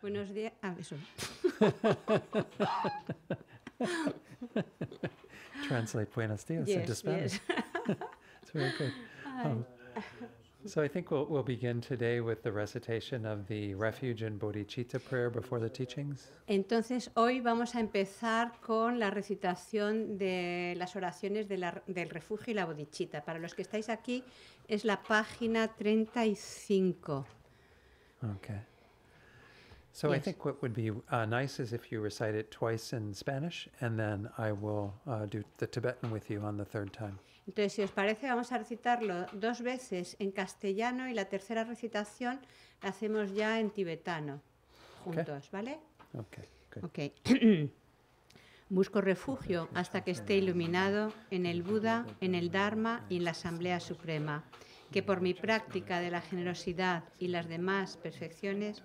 Buenos días. Ah, eso. Translate buenos días yes, into Spanish. Yes. it's very good. Um, so I think we'll, we'll begin today with the recitation of the refuge and bodhicitta prayer before the teachings. Entonces hoy vamos a empezar con la recitación de las oraciones de la, del refugio y la bodhicitta. Para los que estáis aquí es la página 35. Okay. So I think what would be uh, nice is if you recite it twice in Spanish, and then I will uh, do the Tibetan with you on the third time. Entonces, si os parece, vamos a recitarlo dos veces en castellano y la tercera recitación la hacemos ya en tibetano juntos, ¿vale? Ok, Good. Okay. Busco refugio hasta que esté iluminado en el Buda, en el Dharma y en la Asamblea Suprema, que por mi práctica de la generosidad y las demás perfecciones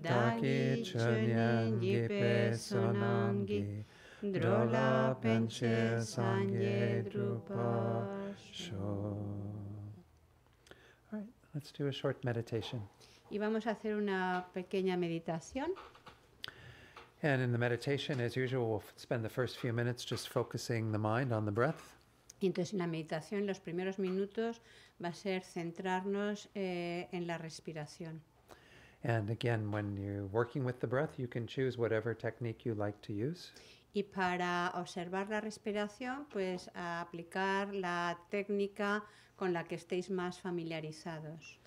Dagi pe sonangi drola penche sangye drupa sho. let's do a short meditation. Y vamos a hacer una pequeña meditación. And in the meditation, as usual, we'll spend the first few minutes just focusing the mind on the breath. Y entonces en la meditación, los primeros minutos, va a ser centrarnos eh, en la respiración. And again, when you're working with the breath, you can choose whatever technique you like to use. Y para observar la respiración, pues aplicar la técnica con la que estéis más familiarizados.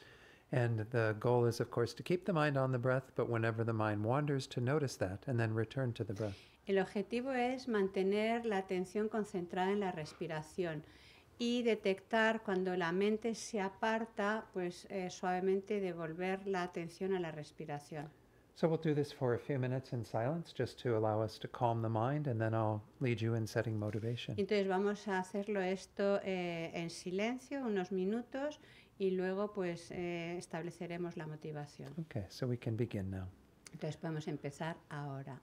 And the goal is, of course, to keep the mind on the breath, but whenever the mind wanders, to notice that and then return to the breath. El objetivo es mantener la atención concentrada en la respiración. y detectar cuando la mente se aparta, pues eh, suavemente devolver la atención a la respiración. Entonces vamos a hacerlo esto eh, en silencio unos minutos y luego pues eh, estableceremos la motivación. Entonces podemos empezar ahora.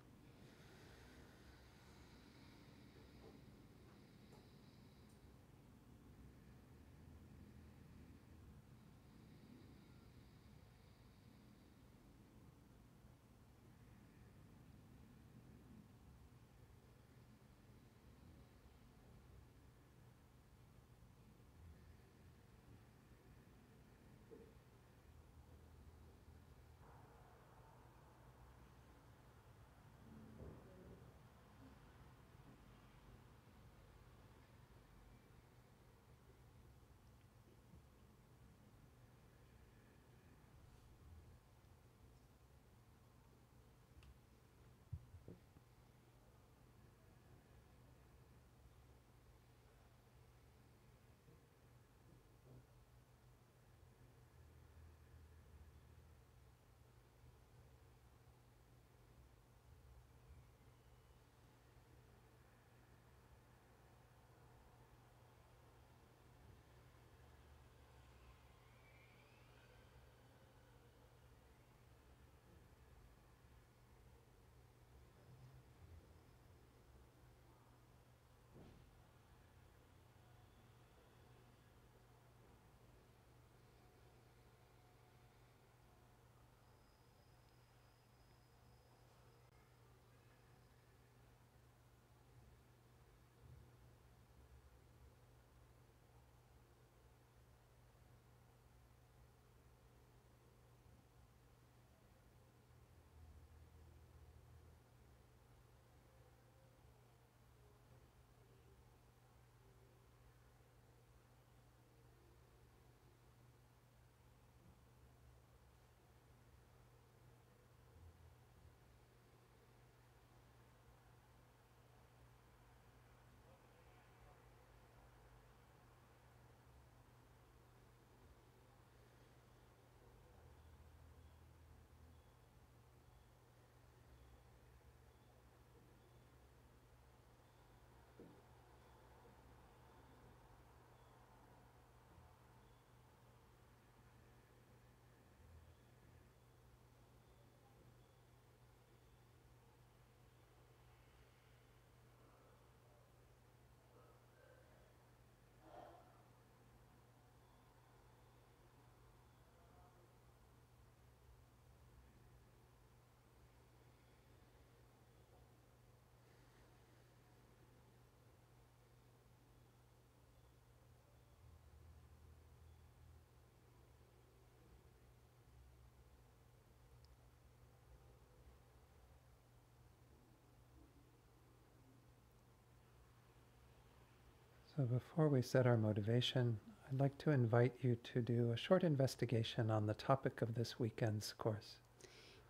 So, before we set our motivation, I'd like to invite you to do a short investigation on the topic of this weekend's course.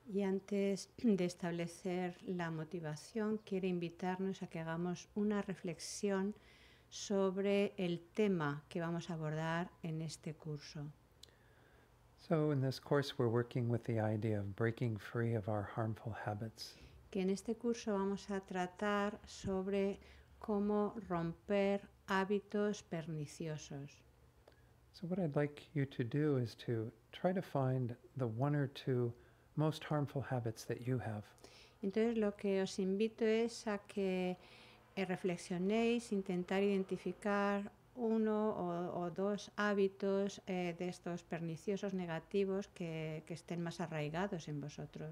Y antes de establecer la motivación, quiero invitarnos a que hagamos una reflexión sobre el tema que vamos a abordar en este curso. So, in this course, we're working with the idea of breaking free of our harmful habits. Que en este curso vamos a tratar sobre cómo romper hábitos perniciosos. So, what I'd like you to do is to try to find the one or two most harmful habits that you have. Entonces, lo que os invito es a que eh, reflexionéis, intentar identificar uno o, o dos hábitos eh, de estos perniciosos negativos que, que estén más arraigados en vosotros.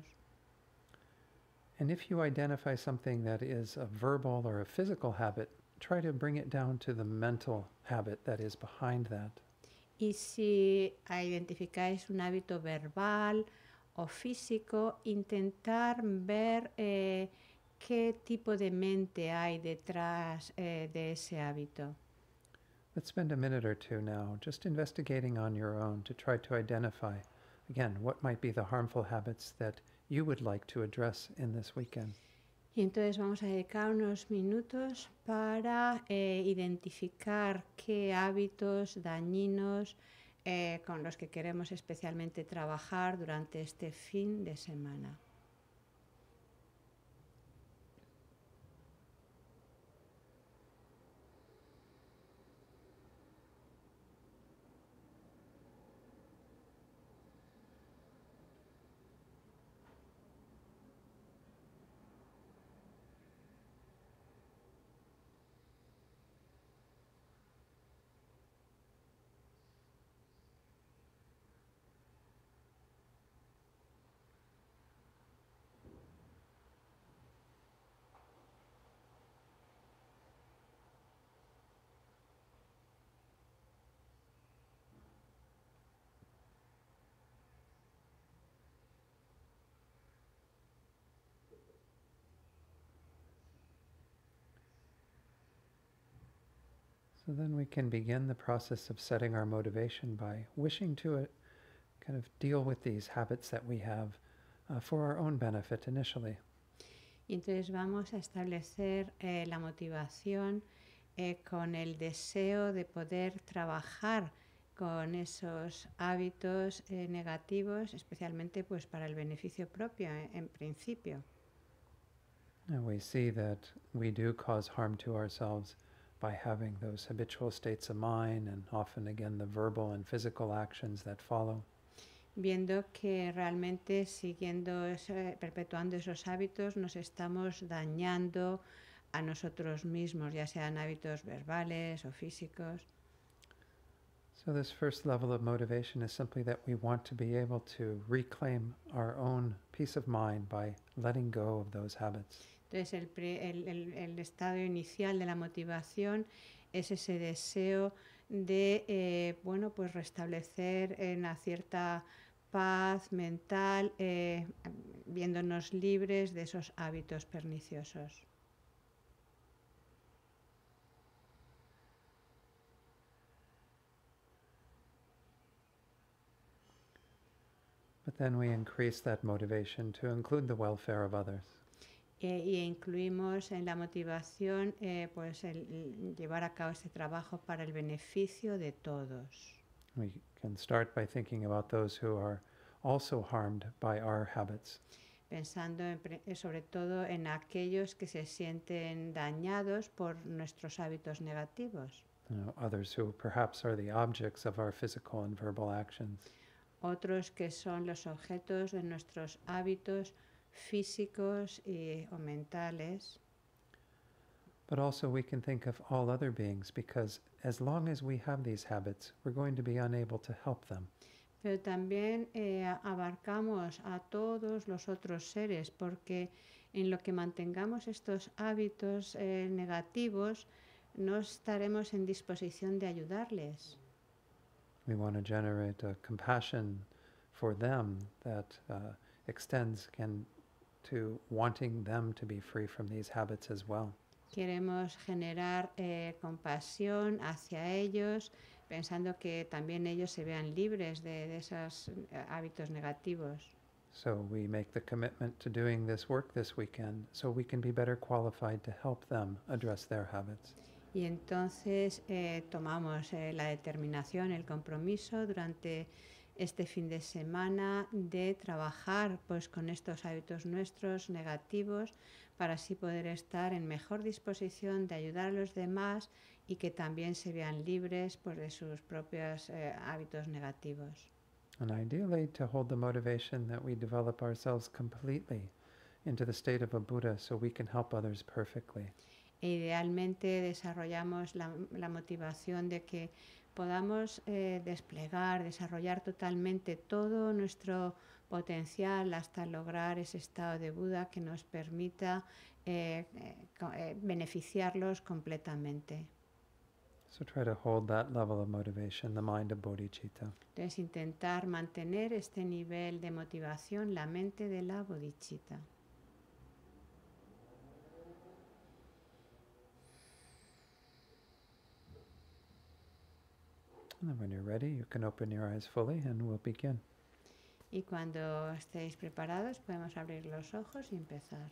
And if you identify something that is a verbal or a physical habit try to bring it down to the mental habit that is behind that. Y si identificáis un hábito verbal o físico, intentar ver eh, qué tipo de mente hay detrás eh, de ese hábito. Let's spend a minute or two now just investigating on your own to try to identify, again, what might be the harmful habits that you would like to address in this weekend. Y entonces vamos a dedicar unos minutos para eh, identificar qué hábitos dañinos eh, con los que queremos especialmente trabajar durante este fin de semana. then we can begin the process of setting our motivation by wishing to uh, kind of deal with these habits that we have uh, for our own benefit initially. Y entonces vamos a establecer eh, la motivación eh, con el deseo de poder trabajar con esos hábitos eh, negativos, especialmente pues para el beneficio propio eh, en principio. And we see that we do cause harm to ourselves by having those habitual states of mind and often again the verbal and physical actions that follow. Viendo que realmente siguiendo, perpetuando esos hábitos, nos estamos dañando a nosotros mismos, ya sean hábitos verbales o físicos. So, this first level of motivation is simply that we want to be able to reclaim our own peace of mind by letting go of those habits. Entonces, el, estado inicial de la motivación es ese deseo de eh, bueno, pues restablecer eh, una cierta paz mental, eh, viéndonos libres de esos hábitos perniciosos. But then we increase that motivation to include the welfare of others. Eh, y incluimos en la motivación eh, pues el, llevar a cabo ese trabajo para el beneficio de todos. thinking Pensando sobre todo en aquellos que se sienten dañados por nuestros hábitos negativos. others who perhaps are the objects of our physical and verbal actions. Otros que son los objetos de nuestros hábitos físicos y, o mentales. But also, we can think of all other beings because as long as we have these habits, we're going to be unable to help them. Pero también eh, abarcamos a todos los otros seres porque en lo que mantengamos estos hábitos eh, negativos, no estaremos en disposición de ayudarles. We want to generate a compassion for them that uh, extends can to wanting them to be free from these habits as well. Queremos generar eh, compasión hacia ellos, pensando que también ellos se vean libres de, de esos eh, hábitos negativos. So we make the commitment to doing this work this weekend so we can be better qualified to help them address their habits. Y entonces eh, tomamos eh, la determinación, el compromiso durante este fin de semana de trabajar pues con estos hábitos nuestros negativos para así poder estar en mejor disposición de ayudar a los demás y que también se vean libres pues, de sus propios eh, hábitos negativos. ideally to hold the motivation that we develop ourselves completely into the state of a Buddha so we can help others perfectly. E idealmente desarrollamos la, la motivación de que podamos eh, desplegar, desarrollar totalmente todo nuestro potencial hasta lograr ese estado de Buda que nos permita eh, eh, beneficiarlos completamente. Entonces intentar mantener este nivel de motivación, la mente de la bodhicitta. Y cuando estéis preparados, podemos abrir los ojos y empezar.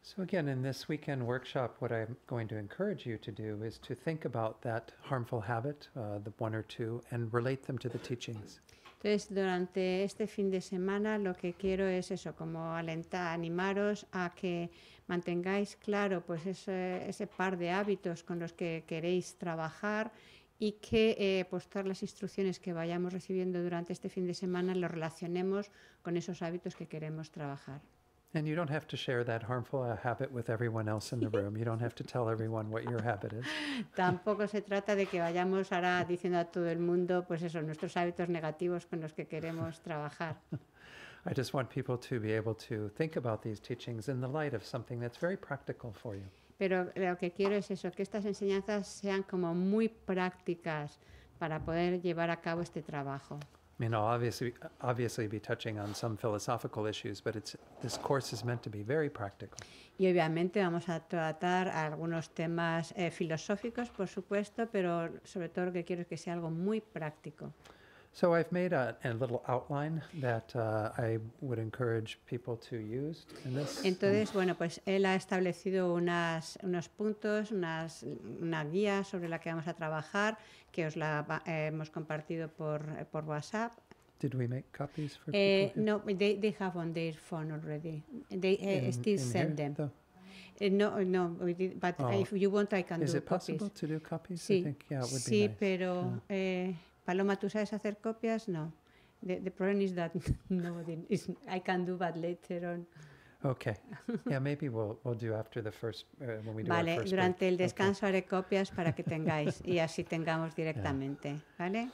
So, again, in this weekend workshop, what I'm going to encourage you to do is to think about that harmful habit, uh, the one or two, and relate them to the teachings. Entonces, durante este fin de semana, lo que quiero es eso, como alentar, animaros a que mantengáis claro pues ese, ese par de hábitos con los que queréis trabajar y que eh, pues todas las instrucciones que vayamos recibiendo durante este fin de semana lo relacionemos con esos hábitos que queremos trabajar. And you don't have to share that harmful habit with everyone else in the room. You don't have to tell everyone what your habit is. Tampoco se trata de que vayamos ahora diciendo a todo el mundo pues eso, nuestros hábitos negativos con los que queremos trabajar. I just want people to be able to think about these teachings in the light of something that's very practical for you pero lo que quiero es eso, que estas enseñanzas sean como muy prácticas para poder llevar a cabo este trabajo. be touching on some philosophical issues, but this course is meant to be very practical. Y obviamente vamos a tratar algunos temas eh, filosóficos, por supuesto, pero sobre todo lo que quiero es que sea algo muy práctico. So I've made a, a little outline that uh, I would encourage people to use in this. Entonces, bueno, pues él ha establecido unas, unos puntos, unas, una guía sobre la que vamos a trabajar, que os la eh, hemos compartido por, por WhatsApp. Did we make copies for eh, people? No, they, they have on their phone already. They uh, still send them. no, no, we did, but if oh. you want, I can do copies. Is it possible to do copies? Sí, I think, yeah, it would sí, be nice. pero. Eh, Paloma, ¿tú sabes hacer copias? No. The, problema problem is that nobody is, I can do that later on. Okay. Yeah, maybe we'll, we'll do after the first, uh, when we do vale, durante el descanso haré copias para que tengáis y así tengamos directamente, ¿vale?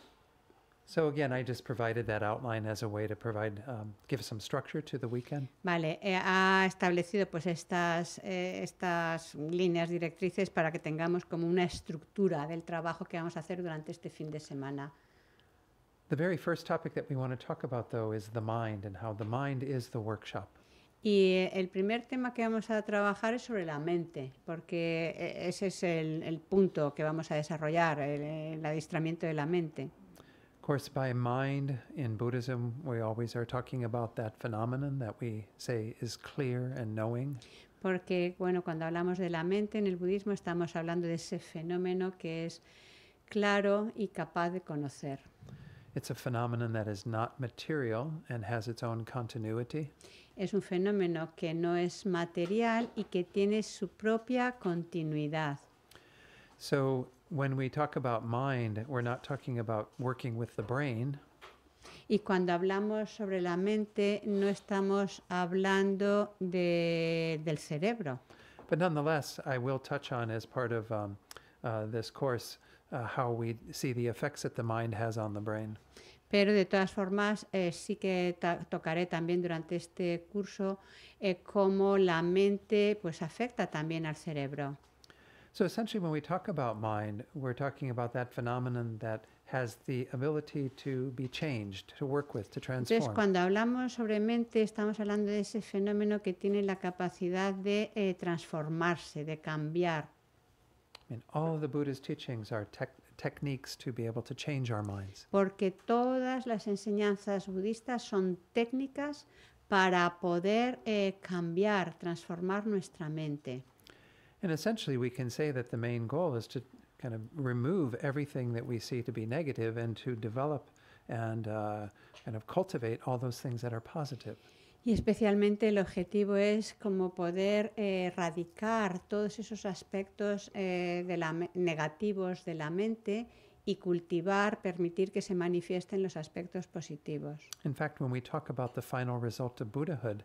So again, I just provided that outline as a way to provide, um, give some structure to the weekend. Vale, eh, ha establecido pues estas eh, estas líneas directrices para que tengamos como una estructura del trabajo que vamos a hacer durante este fin de semana. The very first topic that we want to talk about, though, is the mind and how the mind is the workshop. Y el primer tema que vamos a trabajar es sobre la mente, porque ese es el, el punto que vamos a desarrollar, el, el adiestramiento de la mente. Of course, by mind in Buddhism, we always are talking about that phenomenon that we say is clear and knowing. Porque, bueno, cuando hablamos de la mente en el budismo, estamos hablando de ese fenómeno que es claro y capaz de conocer. It's a phenomenon that is not material and has its own continuity. Es un fenómeno que no es material y que tiene su propia continuidad. So when we talk about mind, we're not talking about working with the brain. Y cuando hablamos sobre la mente, no estamos hablando de, del cerebro. But nonetheless, I will touch on as part of um, uh, this course Uh, how we see the effects the mind has on brain. Pero de todas formas, eh, sí que tocaré también durante este curso eh, cómo la mente pues, afecta también al cerebro. when we talk about mind, we're talking phenomenon has ability to be changed, Entonces, cuando hablamos sobre mente, estamos hablando de ese fenómeno que tiene la capacidad de eh, transformarse, de cambiar, I mean, all of the Buddha's teachings are techniques to be able to change our minds. Porque todas las enseñanzas budistas son técnicas para poder eh, cambiar, transformar nuestra mente. And essentially, we can say that the main goal is to kind of remove everything that we see to be negative and to develop and uh, kind of cultivate all those things that are positive. Y especialmente el objetivo es como poder eh, erradicar todos esos aspectos eh, negativos de la mente y cultivar, permitir que se manifiesten los aspectos positivos. fact, when we talk final result of Buddhahood,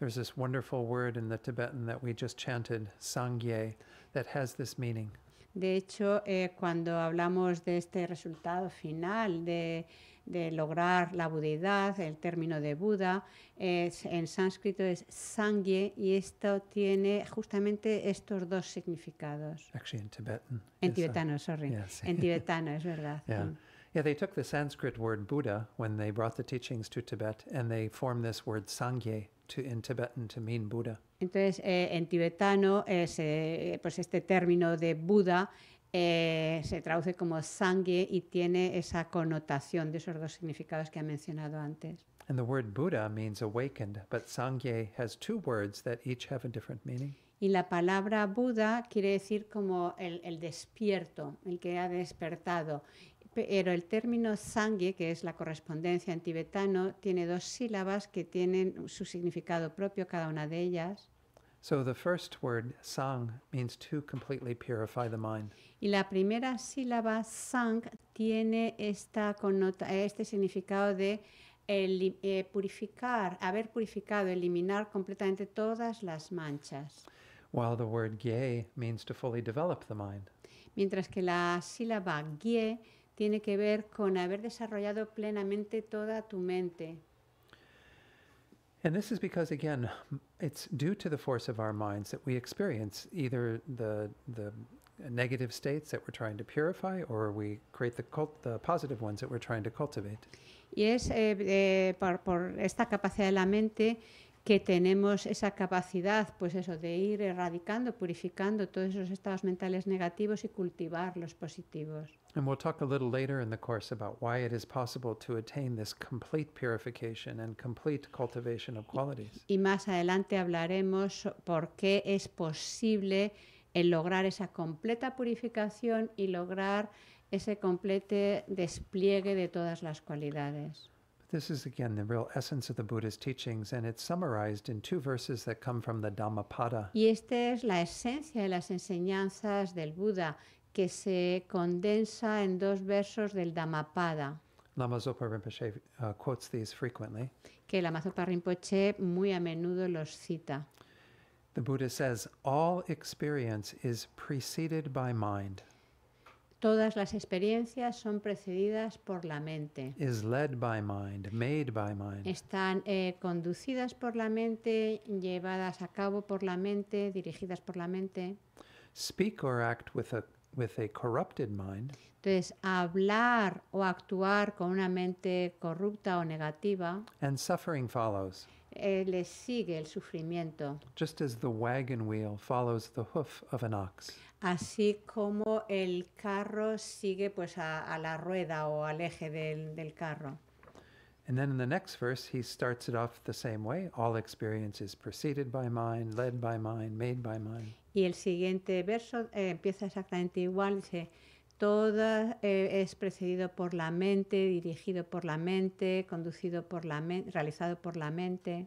there's this wonderful word in the Tibetan that we just chanted, sangye, that has this meaning. De hecho, eh, cuando hablamos de este resultado final de de lograr la budeidad, el término de Buda, es, en sánscrito es sangye y esto tiene justamente estos dos significados. Actually in Tibetan. En tibetano, a, sorry. Yes. En tibetano, es verdad. Yeah. Mm. Yeah, they took the Sanskrit word Buddha when they brought the teachings to Tibet and they formed this word Sangye to, in Tibetan to mean Buddha. Entonces, eh, en tibetano, ese, eh, pues este término de Buda eh, se traduce como sangye y tiene esa connotación de esos dos significados que ha mencionado antes. awakened, Y la palabra Buda quiere decir como el, el despierto, el que ha despertado. Pero el término sangye, que es la correspondencia en tibetano, tiene dos sílabas que tienen su significado propio, cada una de ellas. So the first word sang means to completely purify the mind. Y la primera sílaba sang tiene esta connota este significado de el, eh, purificar, haber purificado, eliminar completamente todas las manchas. While the word ge means to fully develop the mind. Mientras que la sílaba ge tiene que ver con haber desarrollado plenamente toda tu mente. And this is because, again, it's due to the force of our minds that we experience either the, the negative states that we're trying to purify or we create the, cult, the positive ones that we're trying to cultivate. Y es eh, eh, por, por esta capacidad de la mente que tenemos esa capacidad, pues eso, de ir erradicando, purificando todos esos estados mentales negativos y cultivar los positivos. And we'll talk a little later in the course about why it is possible to attain this complete purification and complete cultivation of qualities. Y más adelante hablaremos por qué es posible el lograr esa completa purificación y lograr ese complete despliegue de todas las cualidades. This is again the real essence of the Buddha's teachings, and it's summarized in two verses that come from the Dhammapada. Y este es la esencia de las enseñanzas del Buda, que se condensa en dos versos del Dhammapada. Uh, que Lama Zopa Rinpoche muy a menudo los cita. The Buddha says, all experience is preceded by mind. Todas las experiencias son precedidas por la mente. Están eh, conducidas por la mente, llevadas a cabo por la mente, dirigidas por la mente. Speak with with a corrupted mind, entonces hablar o actuar con una mente corrupta o negativa, and suffering follows, eh, le sigue el sufrimiento, just as the wagon wheel follows the hoof of an ox. así como el carro sigue pues a, a la rueda o al eje del, del carro. And then in the next verse, he starts it off the same way. All experience is preceded by mind, led by mind, made by mind. Y el siguiente verso eh, empieza exactamente igual, dice, todo eh, es precedido por la mente, dirigido por la mente, conducido por la mente, realizado por la mente.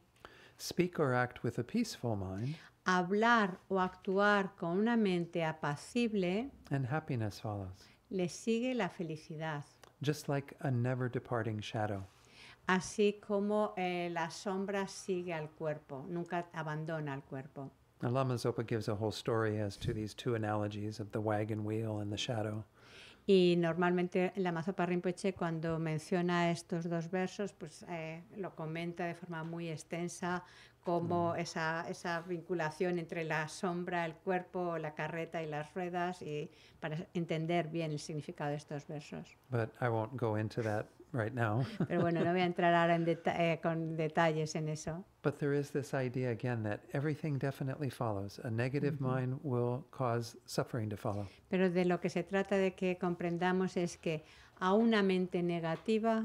Speak or act with a peaceful mind. Hablar o actuar con una mente apacible. And happiness follows. Le sigue la felicidad. Just like a never departing shadow. Así como eh, la sombra sigue al cuerpo, nunca abandona al cuerpo gives a whole story as to these two analogies of the wagon wheel and the shadow. Y normalmente la Mazopa Rinpoche cuando menciona estos dos versos, pues eh, lo comenta de forma muy extensa, como mm. esa, esa, vinculación entre la sombra, el cuerpo, la carreta y las ruedas, y para entender bien el significado de estos versos. But I won't go into that right now. Pero bueno, no voy a entrar ahora en deta eh, con detalles en eso. But there is this idea again that everything definitely follows. A negative mm -hmm. mind will cause suffering to follow. Pero de lo que se trata de que comprendamos es que a una mente negativa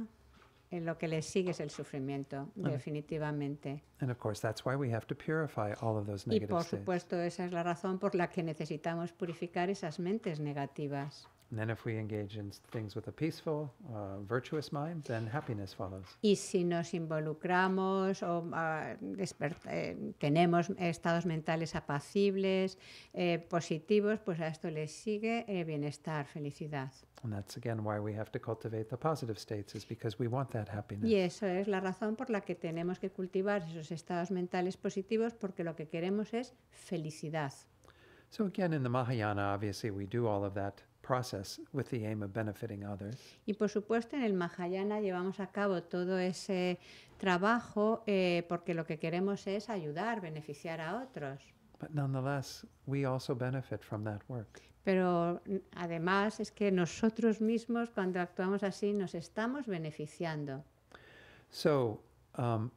en lo que le sigue es el sufrimiento, definitivamente. And of course, that's why we have to purify all of those negative y por supuesto, states. esa es la razón por la que necesitamos purificar esas mentes negativas. And then, if we engage in things with a peaceful, uh, virtuous mind, then happiness follows. Y si nos involucramos o uh, eh, tenemos estados mentales apacibles, eh, positivos, pues a esto le sigue eh, bienestar, felicidad. And that's again why we have to cultivate the positive states, is because we want that happiness. Y eso es la razón por la que tenemos que cultivar esos estados mentales positivos, porque lo que queremos es felicidad. So again, in the Mahayana, obviously, we do all of that. process Y por supuesto en el Mahayana llevamos a cabo todo ese trabajo eh, porque lo que queremos es ayudar, beneficiar a otros. Pero además es que nosotros mismos cuando actuamos así nos estamos beneficiando. So, um,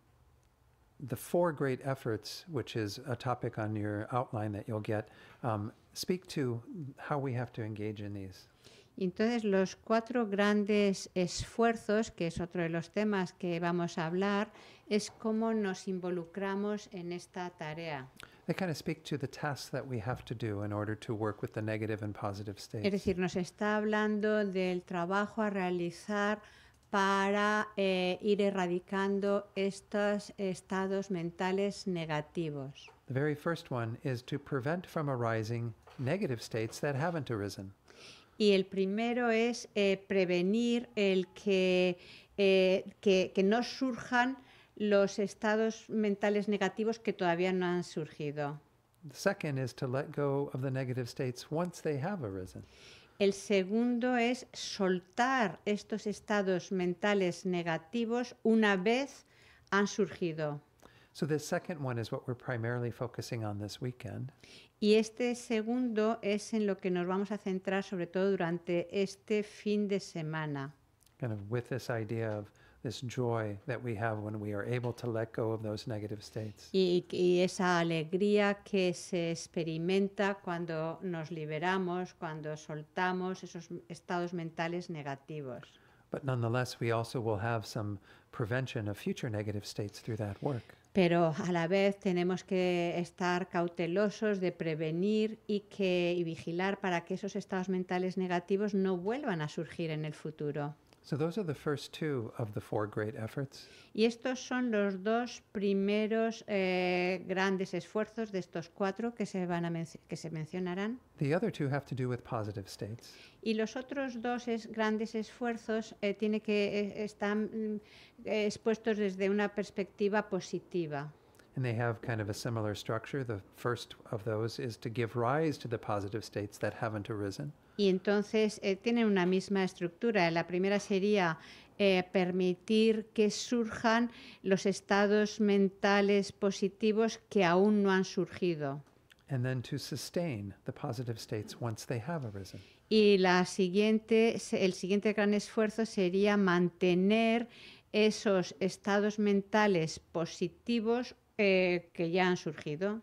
the four great efforts, which is a topic on your outline that you'll get, um, speak to how we have to engage in these. entonces los cuatro grandes esfuerzos, que es otro de los temas que vamos a hablar, es cómo nos involucramos en esta tarea. They kind of speak to the tasks that we have to do in order to work with the negative and positive states. Es decir, nos está hablando del trabajo a realizar para eh, ir erradicando estos estados mentales negativos. The very first one is to prevent from arising negative states that haven't arisen. Y el primero es eh, prevenir el que, eh, que, que no surjan los estados mentales negativos que todavía no han surgido. The second is to let go of the negative states once they have arisen. El segundo es soltar estos estados mentales negativos una vez han surgido. Y este segundo es en lo que nos vamos a centrar sobre todo durante este fin de semana. idea joy Y, esa alegría que se experimenta cuando nos liberamos, cuando soltamos esos estados mentales negativos. But nonetheless, we also will have some prevention of future negative states through that work. Pero a la vez tenemos que estar cautelosos de prevenir y, que, y vigilar para que esos estados mentales negativos no vuelvan a surgir en el futuro. So those are the first two of the four great efforts. Y estos son los dos primeros eh, grandes esfuerzos de estos cuatro que se van a que se mencionarán. The other two have to do with positive states. Y los otros dos es, grandes esfuerzos eh, tiene que eh, están mm, expuestos desde una perspectiva positiva. have kind similar Y entonces eh, tienen una misma estructura. La primera sería eh, permitir que surjan los estados mentales positivos que aún no han surgido. Y la siguiente, el siguiente gran esfuerzo sería mantener esos estados mentales positivos eh, que ya han surgido.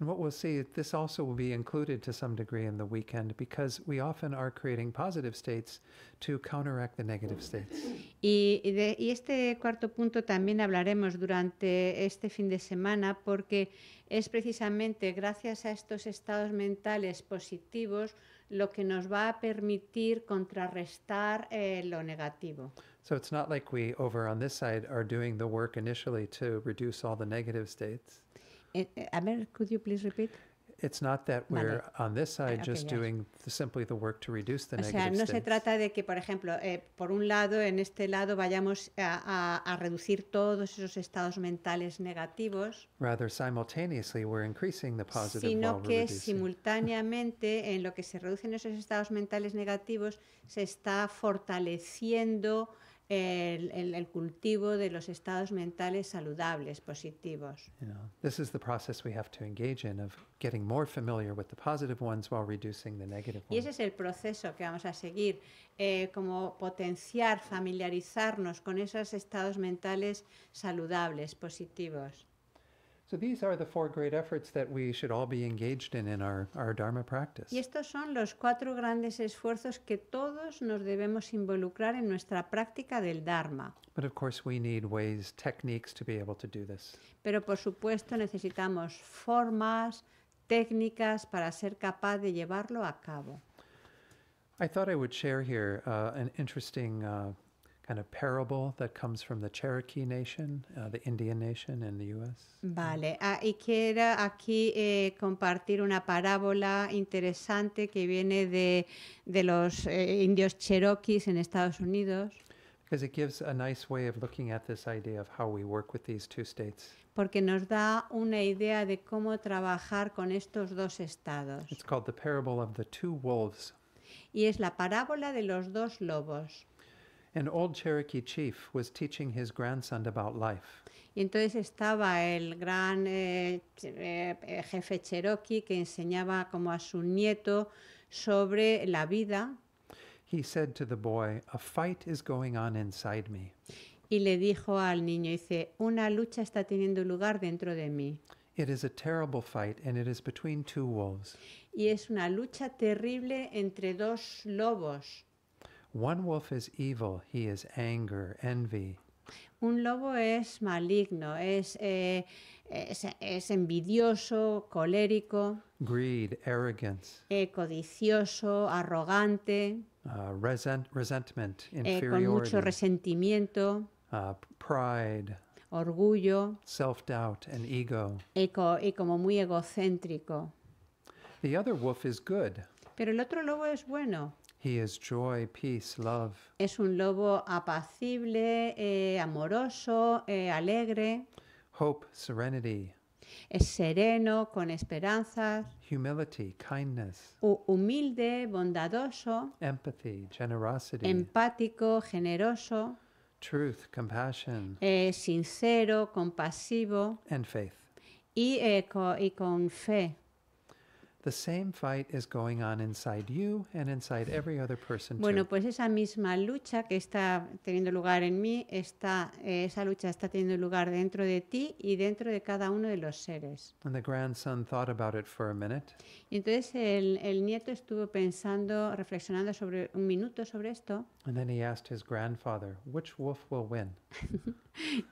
And what we'll see, this also will be included to some degree in the weekend because we often are creating positive states to counteract the negative states. Y, y este cuarto punto también hablaremos durante este fin de semana porque es precisamente gracias a estos estados mentales positivos lo que nos va a permitir contrarrestar eh, lo negativo. So it's not like we over on this side are doing the work initially to reduce all the negative states. Eh, eh, a ver, could you please repeat? o sea, no se trata de que, por ejemplo, eh, por un lado, en este lado vayamos a, reducir todos esos estados mentales negativos. Rather, simultaneously, we're increasing the positive sino que simultáneamente en lo que se reducen esos estados mentales negativos se está fortaleciendo el, cultivo de los estados mentales saludables, positivos. this is the process we have to engage in of getting more familiar with the positive ones while reducing the negative ones. Y ese es el proceso que vamos a seguir, eh, como potenciar, familiarizarnos con esos estados mentales saludables, positivos. So these are the four great efforts that we should all be engaged in in our, our Dharma practice. Y estos son los cuatro grandes esfuerzos que todos nos debemos involucrar en nuestra práctica del Dharma. But of course we need ways, techniques to be able to do this. Pero por supuesto necesitamos formas, técnicas para ser capaz de llevarlo a cabo. I thought I would share here uh, an interesting uh, kind of parable that comes from the Cherokee Nation, uh, the Indian Nation in the US. Vale, ah, y quiero aquí eh, compartir una parábola interesante que viene de, de los eh, indios cheroquis en Estados Unidos. Because it gives a nice way of looking at this idea of how we work with these two states. Porque nos da una idea de cómo trabajar con estos dos estados. It's called the parable of the two wolves. Y es la parábola de los dos lobos. An old Cherokee chief was teaching his grandson about life. Y entonces estaba el gran eh, eh, eh, jefe cherokee que enseñaba como a su nieto sobre la vida. He said to the boy, "A fight is going on inside me." Y le dijo al niño, dice, una lucha está teniendo lugar dentro de mí. It is a terrible fight and it is between two wolves. Y es una lucha terrible entre dos lobos. One wolf is evil, he is anger, envy. Un lobo es maligno, es, eh, es, es, envidioso, colérico. Greed, arrogance. Eh, codicioso, arrogante. Uh, resent, resentment, inferiority. Eh, con mucho resentimiento. Uh, pride. Orgullo. Self-doubt and ego. Eco, y como muy egocéntrico. The other wolf is good. Pero el otro lobo es bueno. He is joy, peace, love. Es un lobo apacible, eh, amoroso, eh, alegre. Hope, serenity. Es sereno, con esperanzas. Humility, kindness. Humilde, bondadoso. Empathy, generosity. Empático, generoso. Truth, compassion. Eh, sincero, compasivo. And faith. Y, eh, y con fe bueno, pues esa misma lucha que está teniendo lugar en mí, está, eh, esa lucha está teniendo lugar dentro de ti y dentro de cada uno de los seres. And the grandson thought about it for a minute. Y entonces el, el nieto estuvo pensando, reflexionando sobre un minuto sobre esto. And then he asked his grandfather, "Which wolf will win?"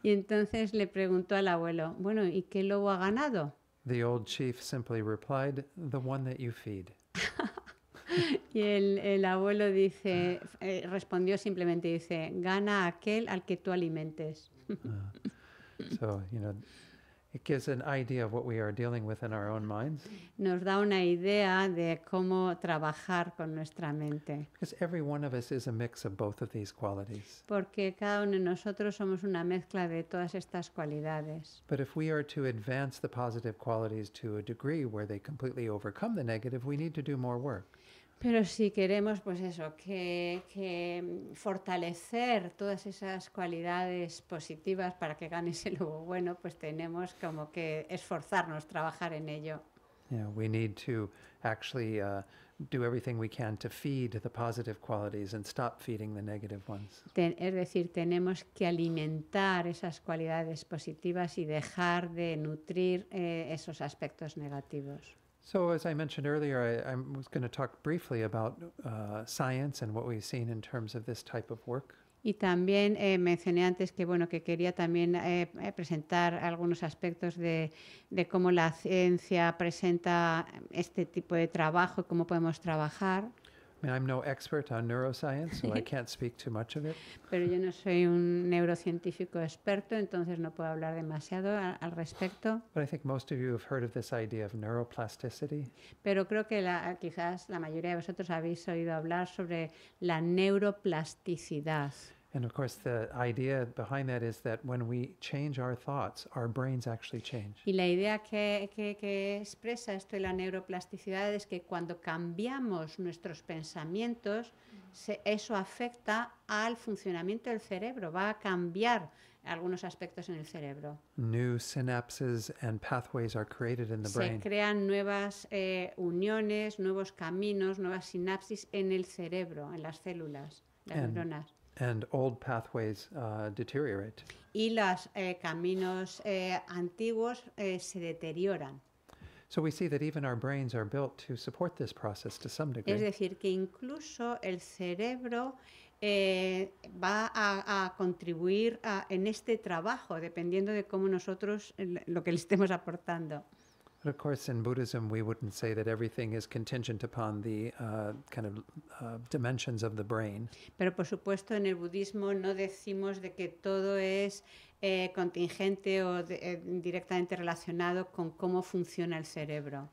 y entonces le preguntó al abuelo, bueno, ¿y qué lobo ha ganado? The old chief simply replied, The one that you feed. y el, el, abuelo dice, eh, respondió simplemente, dice, gana aquel al que tú alimentes. uh, so, you know, it gives an idea of what we are dealing with in our own minds. Nos da una idea de cómo trabajar con nuestra mente. Because every one of us is a mix of both of these qualities. Porque cada uno de nosotros somos una mezcla de todas estas cualidades. But if we are to advance the positive qualities to a degree where they completely overcome the negative, we need to do more work. Pero si queremos, pues eso, que, fortalecer todas esas cualidades positivas para que gane ese lobo bueno, pues tenemos como que esforzarnos, trabajar en ello. es decir, tenemos que alimentar esas cualidades positivas y dejar de nutrir eh, esos aspectos negativos. So, as I mentioned earlier, I, I was going to talk briefly about uh, science and what we've seen in terms of this type of work. Y también eh, mencioné antes que bueno que quería también eh, presentar algunos aspectos de, de, cómo la ciencia presenta este tipo de trabajo y cómo podemos trabajar. I'm no expert on neuroscience, so I can't speak too much of it. Pero yo no soy un neurocientífico experto, entonces no puedo hablar demasiado al, respecto. Pero creo que quizás la mayoría de vosotros habéis oído hablar sobre la neuroplasticidad. And idea behind that is that when we change our thoughts, our brains actually change. Y la idea que, expresa esto de la neuroplasticidad es que cuando cambiamos nuestros pensamientos, eso afecta al funcionamiento del cerebro, va a cambiar algunos aspectos en el cerebro. New synapses and pathways are created in the se crean nuevas eh, uniones, nuevos caminos, nuevas sinapsis en el cerebro, en las células, las neuronas. Uh, y los eh, caminos eh, antiguos eh, se deterioran. Es decir, que incluso el cerebro va a, contribuir en este trabajo, dependiendo de cómo nosotros lo que le estemos aportando. Pero por supuesto, en el budismo no decimos de que todo es eh, contingente o eh, directamente relacionado con cómo funciona el cerebro.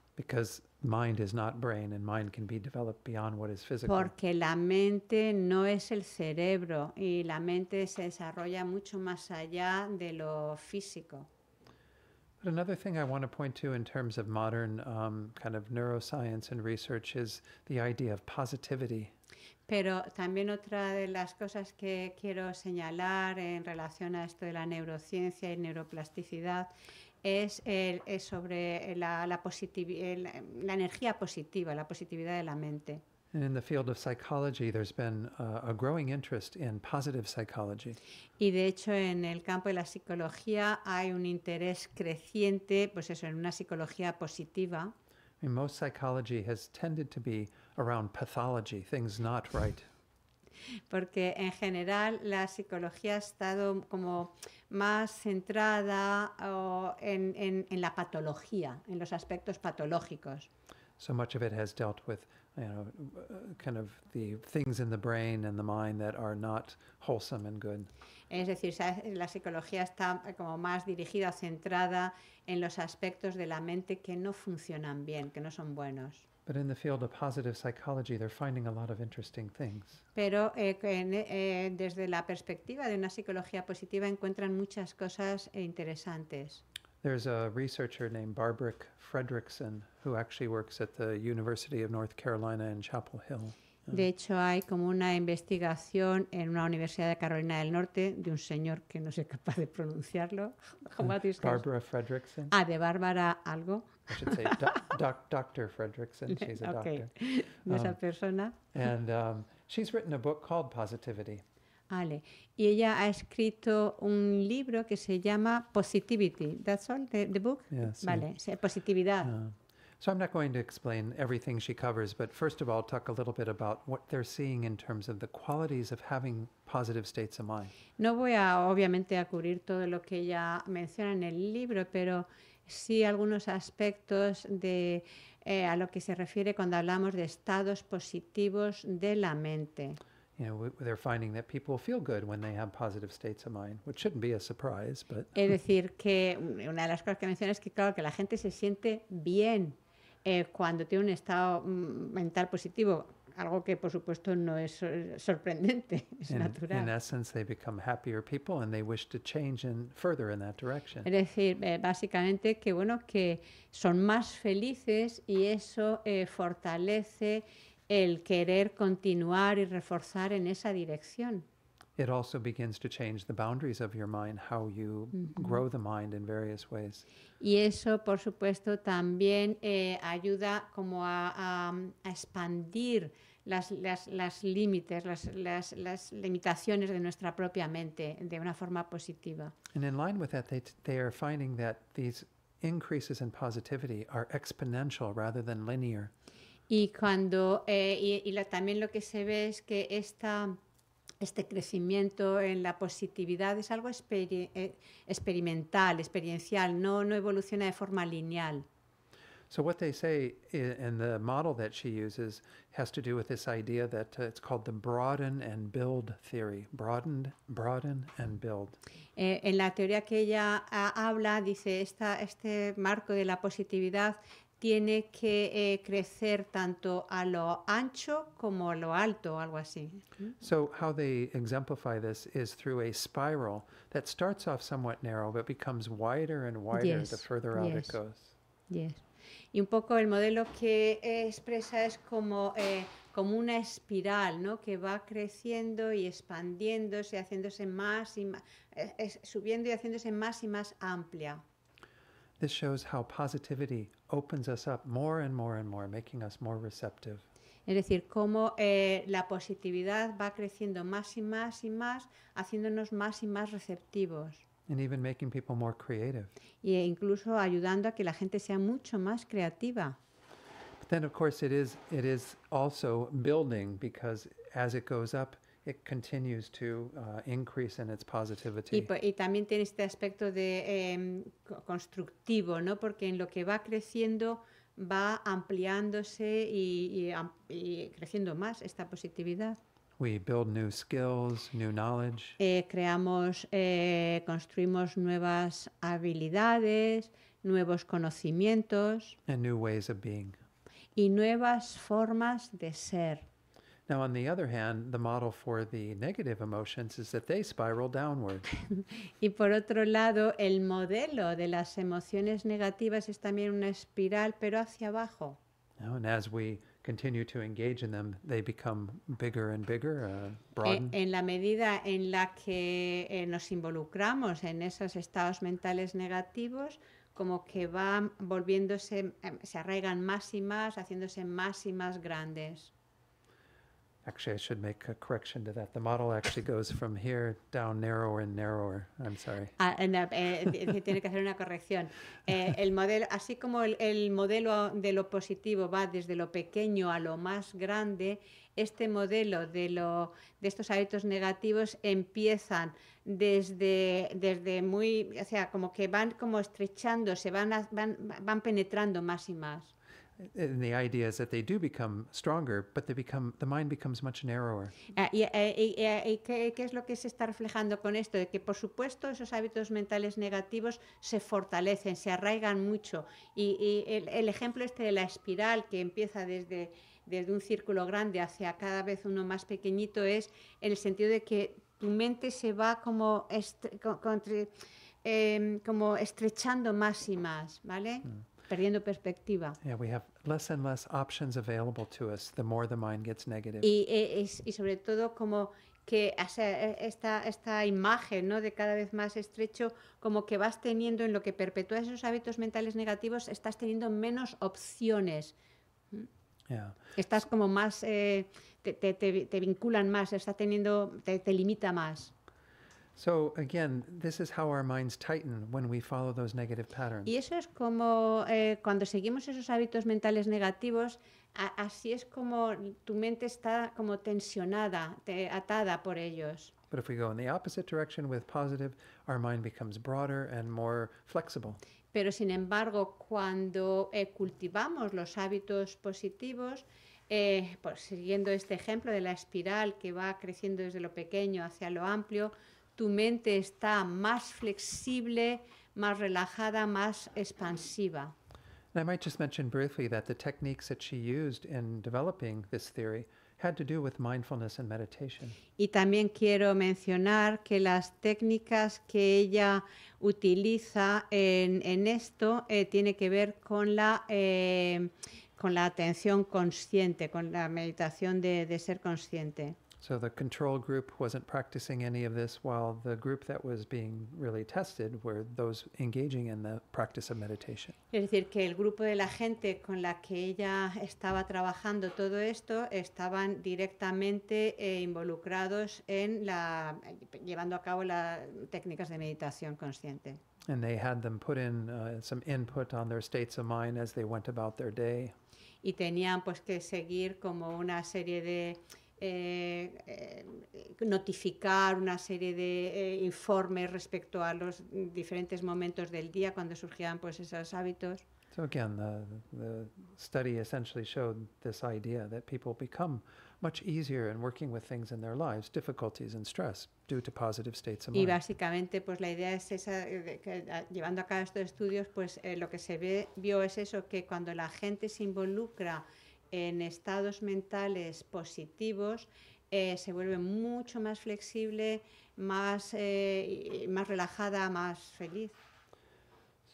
Porque la mente no es el cerebro y la mente se desarrolla mucho más allá de lo físico. But another thing I want to point to in terms of modern um, kind of neuroscience and research is the idea of positivity. Pero también otra de las cosas que quiero señalar en relación a esto de la neurociencia y neuroplasticidad es, el, es sobre la, la, la energía positiva, la positividad de la mente field of psychology uh, growing Y de hecho en el campo de la psicología hay un interés creciente, pues eso, en una psicología positiva. I mean, most psychology has tended to be around pathology, things not right. Porque en general la psicología ha estado como más centrada en, en, en la patología, en los aspectos patológicos. So much of it has dealt with Uh, things in the brain and the mind that are not wholesome and good. Es decir, la psicología está como más dirigida, centrada en los aspectos de la mente que no funcionan bien, que no son buenos. the field positive psychology, finding a lot of interesting things. Pero eh, en, eh, desde la perspectiva de una psicología positiva encuentran muchas cosas eh, interesantes. There's a researcher named Barbara Fredrickson who actually works at the University of North Carolina in Chapel Hill. De hecho, hay como una investigación en una universidad de Carolina del Norte de un señor que no sé capaz de pronunciarlo. Mm. Barbara Fredrickson. Ah, de Bárbara algo. I should say doc, doc, Dr. Fredrickson. She's a okay. doctor. Um, Esa persona. And um, she's written a book called Positivity. Vale. Y ella ha escrito un libro que se llama Positivity. That's all the, the book. Yes, vale, yeah. positividad. Ah. So I'm not going to explain everything she covers, but first of all, talk a little bit about what they're seeing in terms of the qualities of having positive states of mind. No voy a obviamente a cubrir todo lo que ella menciona en el libro, pero sí algunos aspectos de eh, a lo que se refiere cuando hablamos de estados positivos de la mente. You know, they're finding that people feel good when they have positive states of mind, which shouldn't be a surprise, but... Es decir, que una de las cosas que mencionas es que, claro, que la gente se siente bien eh, cuando tiene un estado mm, mental positivo, algo que por supuesto no es sorprendente, es in, natural. In essence, they become happier people and they wish to change in, further in that direction. Es decir, eh, básicamente que bueno que son más felices y eso eh, fortalece el querer continuar y reforzar en esa dirección. It also begins to change the boundaries of your mind, how you grow the mind in various ways. Y eso, por supuesto, también eh, ayuda como a, a, a expandir las, las, las límites, las, las, las, limitaciones de nuestra propia mente de una forma positiva. And in line with that, they, they are finding that these increases in positivity are exponential rather than linear. Y cuando eh, y, la, también lo que se ve es que esta, este crecimiento en la positividad es algo exper eh, experimental, experiencial, no, no evoluciona de forma lineal. So what they say in the model that she uses has to do with this idea that uh, it's called the broaden and build theory. Broaden, broaden and build. Eh, en la teoría que ella ah, habla dice esta, este marco de la positividad tiene que eh, crecer tanto a lo ancho como a lo alto, algo así. So how they exemplify this is through a spiral that starts off somewhat narrow but becomes wider and wider the further out it goes. Yes. Y un poco el modelo que expresa es como, eh, como una espiral, ¿no? Que va creciendo y expandiéndose, haciéndose más y más, eh, subiendo y haciéndose más y más amplia. This shows how positivity opens us up more and more and more, making us more receptive. Es decir, cómo eh, la positividad va creciendo más y más y más, haciéndonos más y más receptivos. And even making people more creative. Y eh, incluso ayudando a que la gente sea mucho más creativa. But then, of course, it is it is also building because as it goes up, continues to uh, Y, también tiene este aspecto de em, constructivo, ¿no? Porque en lo que va creciendo va ampliándose y, creciendo más esta positividad. Eh, creamos, eh, construimos nuevas habilidades, nuevos conocimientos. Y nuevas formas de ser. Now, on the other hand, the model for the negative emotions is that they spiral downward. y por otro lado, el modelo de las emociones negativas es también una espiral, pero hacia abajo. and as we continue to engage in them, they become bigger and bigger, uh, e, En la medida en la que eh, nos involucramos en esos estados mentales negativos, como que van volviéndose, em, se arraigan más y más, haciéndose más y más grandes. Actually, I should make a correction to that. The model actually goes from here down narrower and narrower. I'm sorry. Ah, no, eh, eh, eh, tiene que hacer una corrección. Eh, el modelo, así como el, el, modelo de lo positivo va desde lo pequeño a lo más grande, este modelo de, lo, de estos hábitos negativos empiezan desde, desde muy, o sea, como que van como estrechando, se van, van, van penetrando más y más. And the idea es that they do become stronger, but they become, the mind becomes much narrower. Ah, y, eh, eh, eh, ¿qué, es lo que se está reflejando con esto? De que, por supuesto, esos hábitos mentales negativos se fortalecen, se arraigan mucho. Y, el, ejemplo este de la espiral que empieza desde, desde un círculo grande hacia cada vez uno más pequeñito es en el sentido de que tu mente se va como, em, estrechando más y más, ¿vale? Mm perdiendo perspectiva. Y, sobre todo como que eh, esta, esta imagen ¿no? de cada vez más estrecho, como que vas teniendo en lo que perpetúas esos hábitos mentales negativos, estás teniendo menos opciones. Mm. Estás como más, eh, te, te, te, vinculan más, está teniendo, te limita más. So again, this is how our minds tighten when we follow those negative patterns. Y eso es como eh, cuando seguimos esos hábitos mentales negativos, así es como tu mente está como tensionada, atada por ellos. flexible. Pero sin embargo, cuando eh, cultivamos los hábitos positivos, eh, pues, siguiendo este ejemplo de la espiral que va creciendo desde lo pequeño hacia lo amplio, tu mente está más flexible, más relajada, más expansiva. Y también quiero mencionar que las técnicas que ella utiliza en, esto tienen eh, tiene que ver con la eh, con la atención consciente, con la meditación de ser consciente. So the control group wasn't practicing any of this, while the group that was being really tested were those engaging in the practice of meditation. Es decir, que el grupo de la gente con la que ella estaba trabajando todo esto estaban directamente eh, involucrados en la llevando a cabo las técnicas de meditación consciente. And they had them put in uh, some input on their states of mind as they went about their day. Y tenían pues que seguir como una serie de eh, eh, notificar una serie de eh, informes respecto a los diferentes momentos del día cuando surgían pues esos hábitos. So again, the, the study essentially showed this idea that people become much easier in working with things in their lives, difficulties and stress due to positive states of mind. Y básicamente, pues la idea es esa, que, llevando a cabo estos estudios, pues eh, lo que se ve, vio es eso, que cuando la gente se involucra en estados mentales positivos eh, se vuelve mucho más flexible, más, eh, más relajada, más feliz.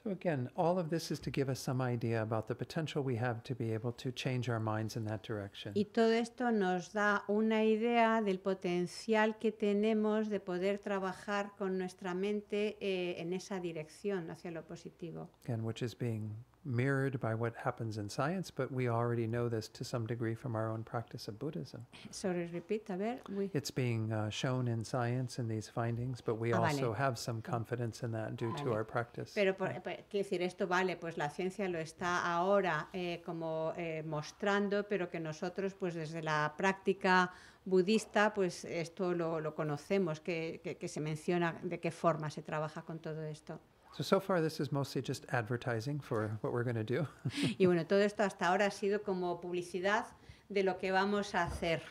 So again, all of this is to give us some idea about the potential we have to be able to change our minds in that direction. Y todo esto nos da una idea del potencial que tenemos de poder trabajar con nuestra mente eh, en esa dirección hacia lo positivo. is being mirrored by what happens in science, but we already know this to some degree from our own practice of Buddhism. Sorry, repeat, a ver. It's being uh, shown in science in these findings, but we ah, also have some mm. confidence in that due ah, to our practice. Pero, por, mm. pues, decir, esto vale, pues la ciencia lo está ahora eh, como eh, mostrando, pero que nosotros, pues desde la práctica budista, pues esto lo, lo conocemos, que, que se menciona de qué forma se trabaja con todo esto y bueno, todo esto hasta ahora ha sido como publicidad de lo que vamos a hacer.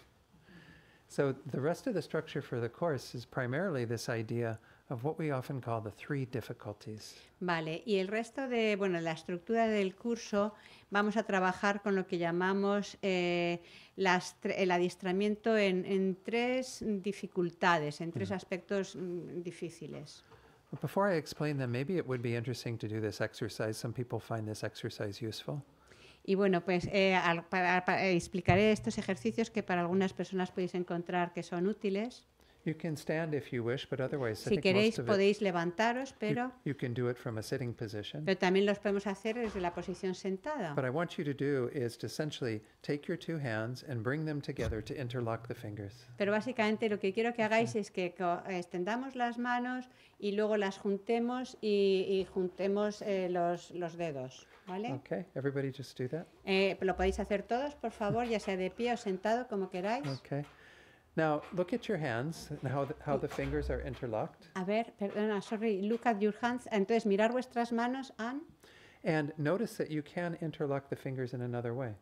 So the rest of the structure for the course is primarily this idea of what we often call the three difficulties. Vale, y el resto de, bueno, la estructura del curso vamos a trabajar con lo que llamamos eh, las, el adiestramiento en, en, tres dificultades, en tres mm. aspectos mm, difíciles before I explain them, maybe it would be interesting to do this exercise. Some people find this exercise useful. Y bueno, pues eh, explicaré estos ejercicios que para algunas personas podéis encontrar que son útiles. You can stand if you wish, but otherwise, si I think queréis most of podéis it, levantaros, pero, you, you can do it from a sitting position. pero también los podemos hacer desde la posición sentada. But I want you to do is to essentially take your two hands and bring them together to interlock the fingers. Pero básicamente lo que quiero que hagáis es que extendamos las manos y luego las juntemos y, y juntemos eh, los, los dedos, ¿vale? Okay, everybody just do that. Eh, lo podéis hacer todos, por favor, ya sea de pie o sentado, como queráis. Okay. Now look at your hands and how the, how the fingers are interlocked. A ver, perdona, sorry. Look at your hands. Entonces mirar vuestras manos and And notice that you can interlock the fingers in another way.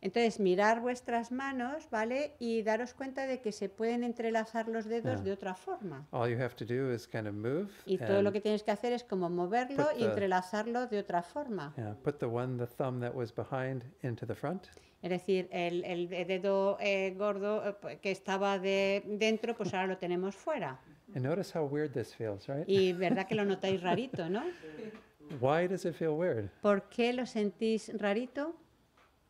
Entonces, mirar vuestras manos, ¿vale? Y daros cuenta de que se pueden entrelazar los dedos yeah. de otra forma. All you have to do is kind of move y todo lo que tienes que hacer es como moverlo y entrelazarlo de otra forma. Yeah, put the one, the thumb that was behind into the front. Es decir, el, el dedo eh, gordo eh, que estaba de dentro, pues ahora lo tenemos fuera. And notice how weird this feels, right? Y verdad que lo notáis rarito, ¿no? Why does it feel weird? ¿Por qué lo sentís rarito?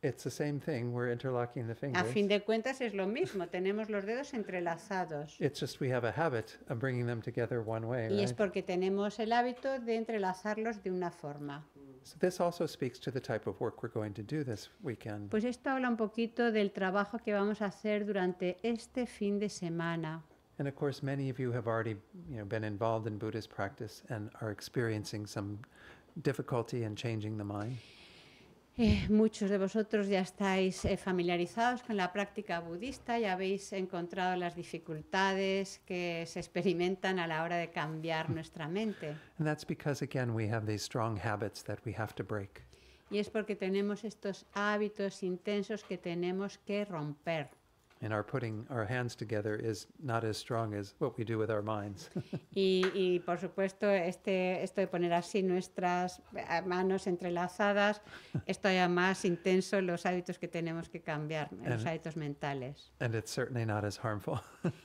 It's the same thing. We're interlocking the fingers. A fin de cuentas es lo mismo. Tenemos los dedos entrelazados. It's just we have a habit of bringing them together one way. Y right? es porque tenemos el hábito de entrelazarlos de una forma. So this also speaks to the type of work we're going to do this weekend. Pues esto habla un poquito del trabajo que vamos a hacer durante este fin de semana. And of course, many involved difficulty changing muchos de vosotros ya estáis eh, familiarizados con la práctica budista y habéis encontrado las dificultades que se experimentan a la hora de cambiar mm. nuestra mente. Y es porque tenemos estos hábitos intensos que tenemos que romper. And our putting our hands together is not as strong as what we do with our minds. y, y, por supuesto este esto de poner así nuestras eh, manos entrelazadas es todavía más intenso los hábitos que tenemos que cambiar, and, los hábitos mentales. And it's certainly not as harmful.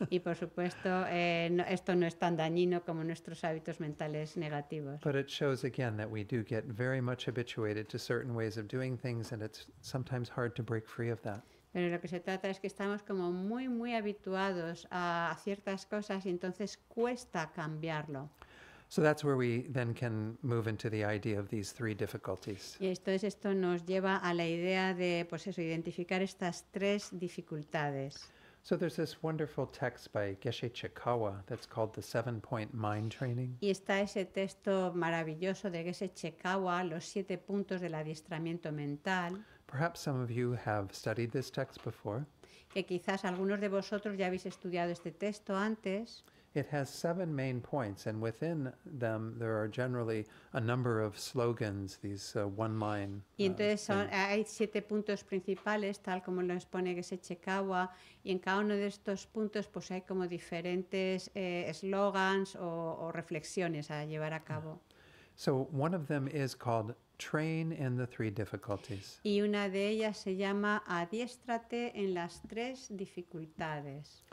y por supuesto eh, no, esto no es tan dañino como nuestros hábitos mentales negativos. But it shows again that we do get very much habituated to certain ways of doing things, and it's sometimes hard to break free of that. Pero lo que se trata es que estamos como muy, muy habituados a ciertas cosas y entonces cuesta cambiarlo. Y esto es esto nos lleva a la idea de pues eso identificar estas tres dificultades. Y está ese texto maravilloso de Geshe Chekawa, los siete puntos del adiestramiento mental. Perhaps some of you have studied this text before. Que quizás algunos de vosotros ya habéis estudiado este texto antes. It has seven main points, and within them there are generally a number of slogans, these uh, one-line. y uh, entonces son, hay siete puntos principales, tal como lo expone Gesechekawa, y en cada uno de estos puntos pues hay como diferentes eh, slogans o, o reflexiones a llevar a cabo. So one of them is called Train in the three difficulties. Y una de ellas se llama Adiestrate en las tres dificultades.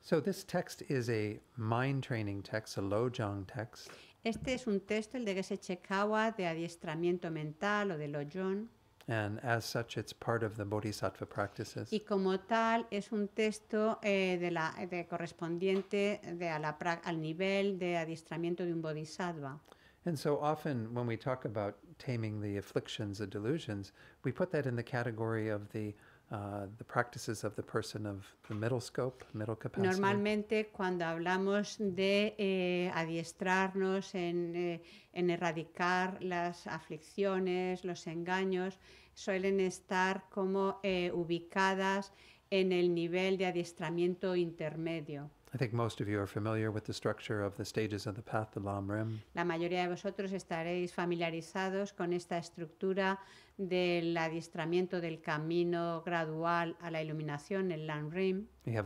So this text is a mind training text, text. Este es un texto el de Geshe Chekawa de adiestramiento mental o de Lojong. And as such, it's part of the Bodhisattva practices. Y como tal, es un texto eh, de la, correspondiente de a la, al nivel de adiestramiento de un Bodhisattva. And so often when we talk about taming the afflictions, the delusions, we put that in the category of the uh, the practices of the person of the middle scope, middle capacity. Normalmente cuando hablamos de eh, adiestrarnos en, eh, en erradicar las aflicciones, los engaños, suelen estar como eh, ubicadas en el nivel de adiestramiento intermedio. La mayoría de vosotros estaréis familiarizados con esta estructura del adiestramiento del camino gradual a la iluminación, el Lam Rim. Que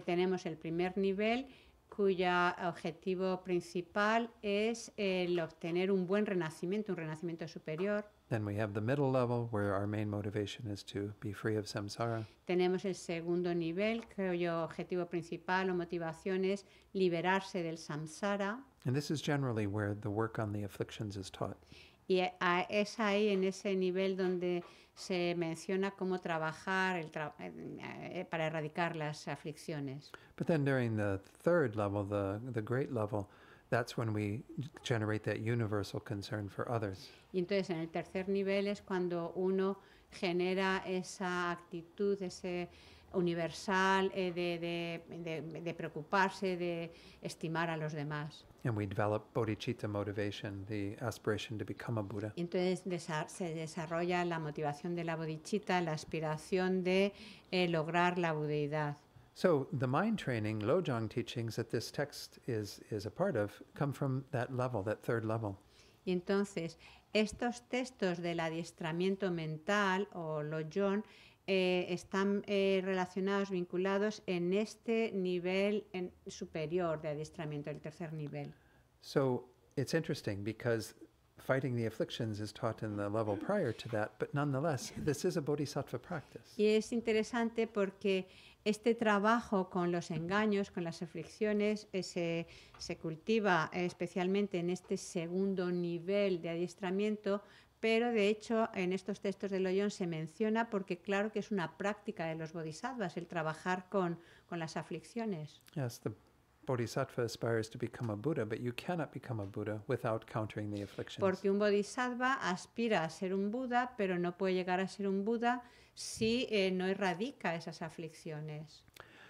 tenemos el primer nivel cuya objetivo principal es el obtener un buen renacimiento, un renacimiento superior. Then we have the middle level where our main motivation is to be free of samsara. Tenemos el segundo nivel, creo yo, objetivo principal o motivación es liberarse del samsara. And this is generally where the work on the afflictions is taught. Y es ahí en ese nivel donde se menciona cómo trabajar el tra eh, eh, para erradicar las aflicciones. But then during the third level, the, the great level, Y entonces en el tercer nivel es cuando uno genera esa actitud, ese universal eh, de, preocuparse, de estimar a los demás. And we develop bodhicitta motivation, the aspiration to become a Buddha. Y entonces se desarrolla la motivación de la bodhicitta, la aspiración de eh, lograr la budeidad. So the mind training, Lojong teachings that this text is, is a part of, come from that level, that third level. entonces, estos textos del adiestramiento mental o Lojong eh, están eh, relacionados, vinculados en este nivel en, superior de adiestramiento, el tercer nivel. So it's interesting because fighting the afflictions is taught in the level prior to that, but nonetheless, this is a bodhisattva practice. Y es interesante porque este trabajo con los engaños, con las aflicciones, eh, se, se cultiva especialmente en este segundo nivel de adiestramiento, pero de hecho en estos textos de Loyon se menciona porque claro que es una práctica de los bodhisattvas el trabajar con, con las aflicciones bodhisattva aspires become a Buddha, but you cannot become a Buddha without countering Porque un bodhisattva aspira a ser un Buda, pero no puede llegar a ser un Buda si eh, no erradica esas aflicciones.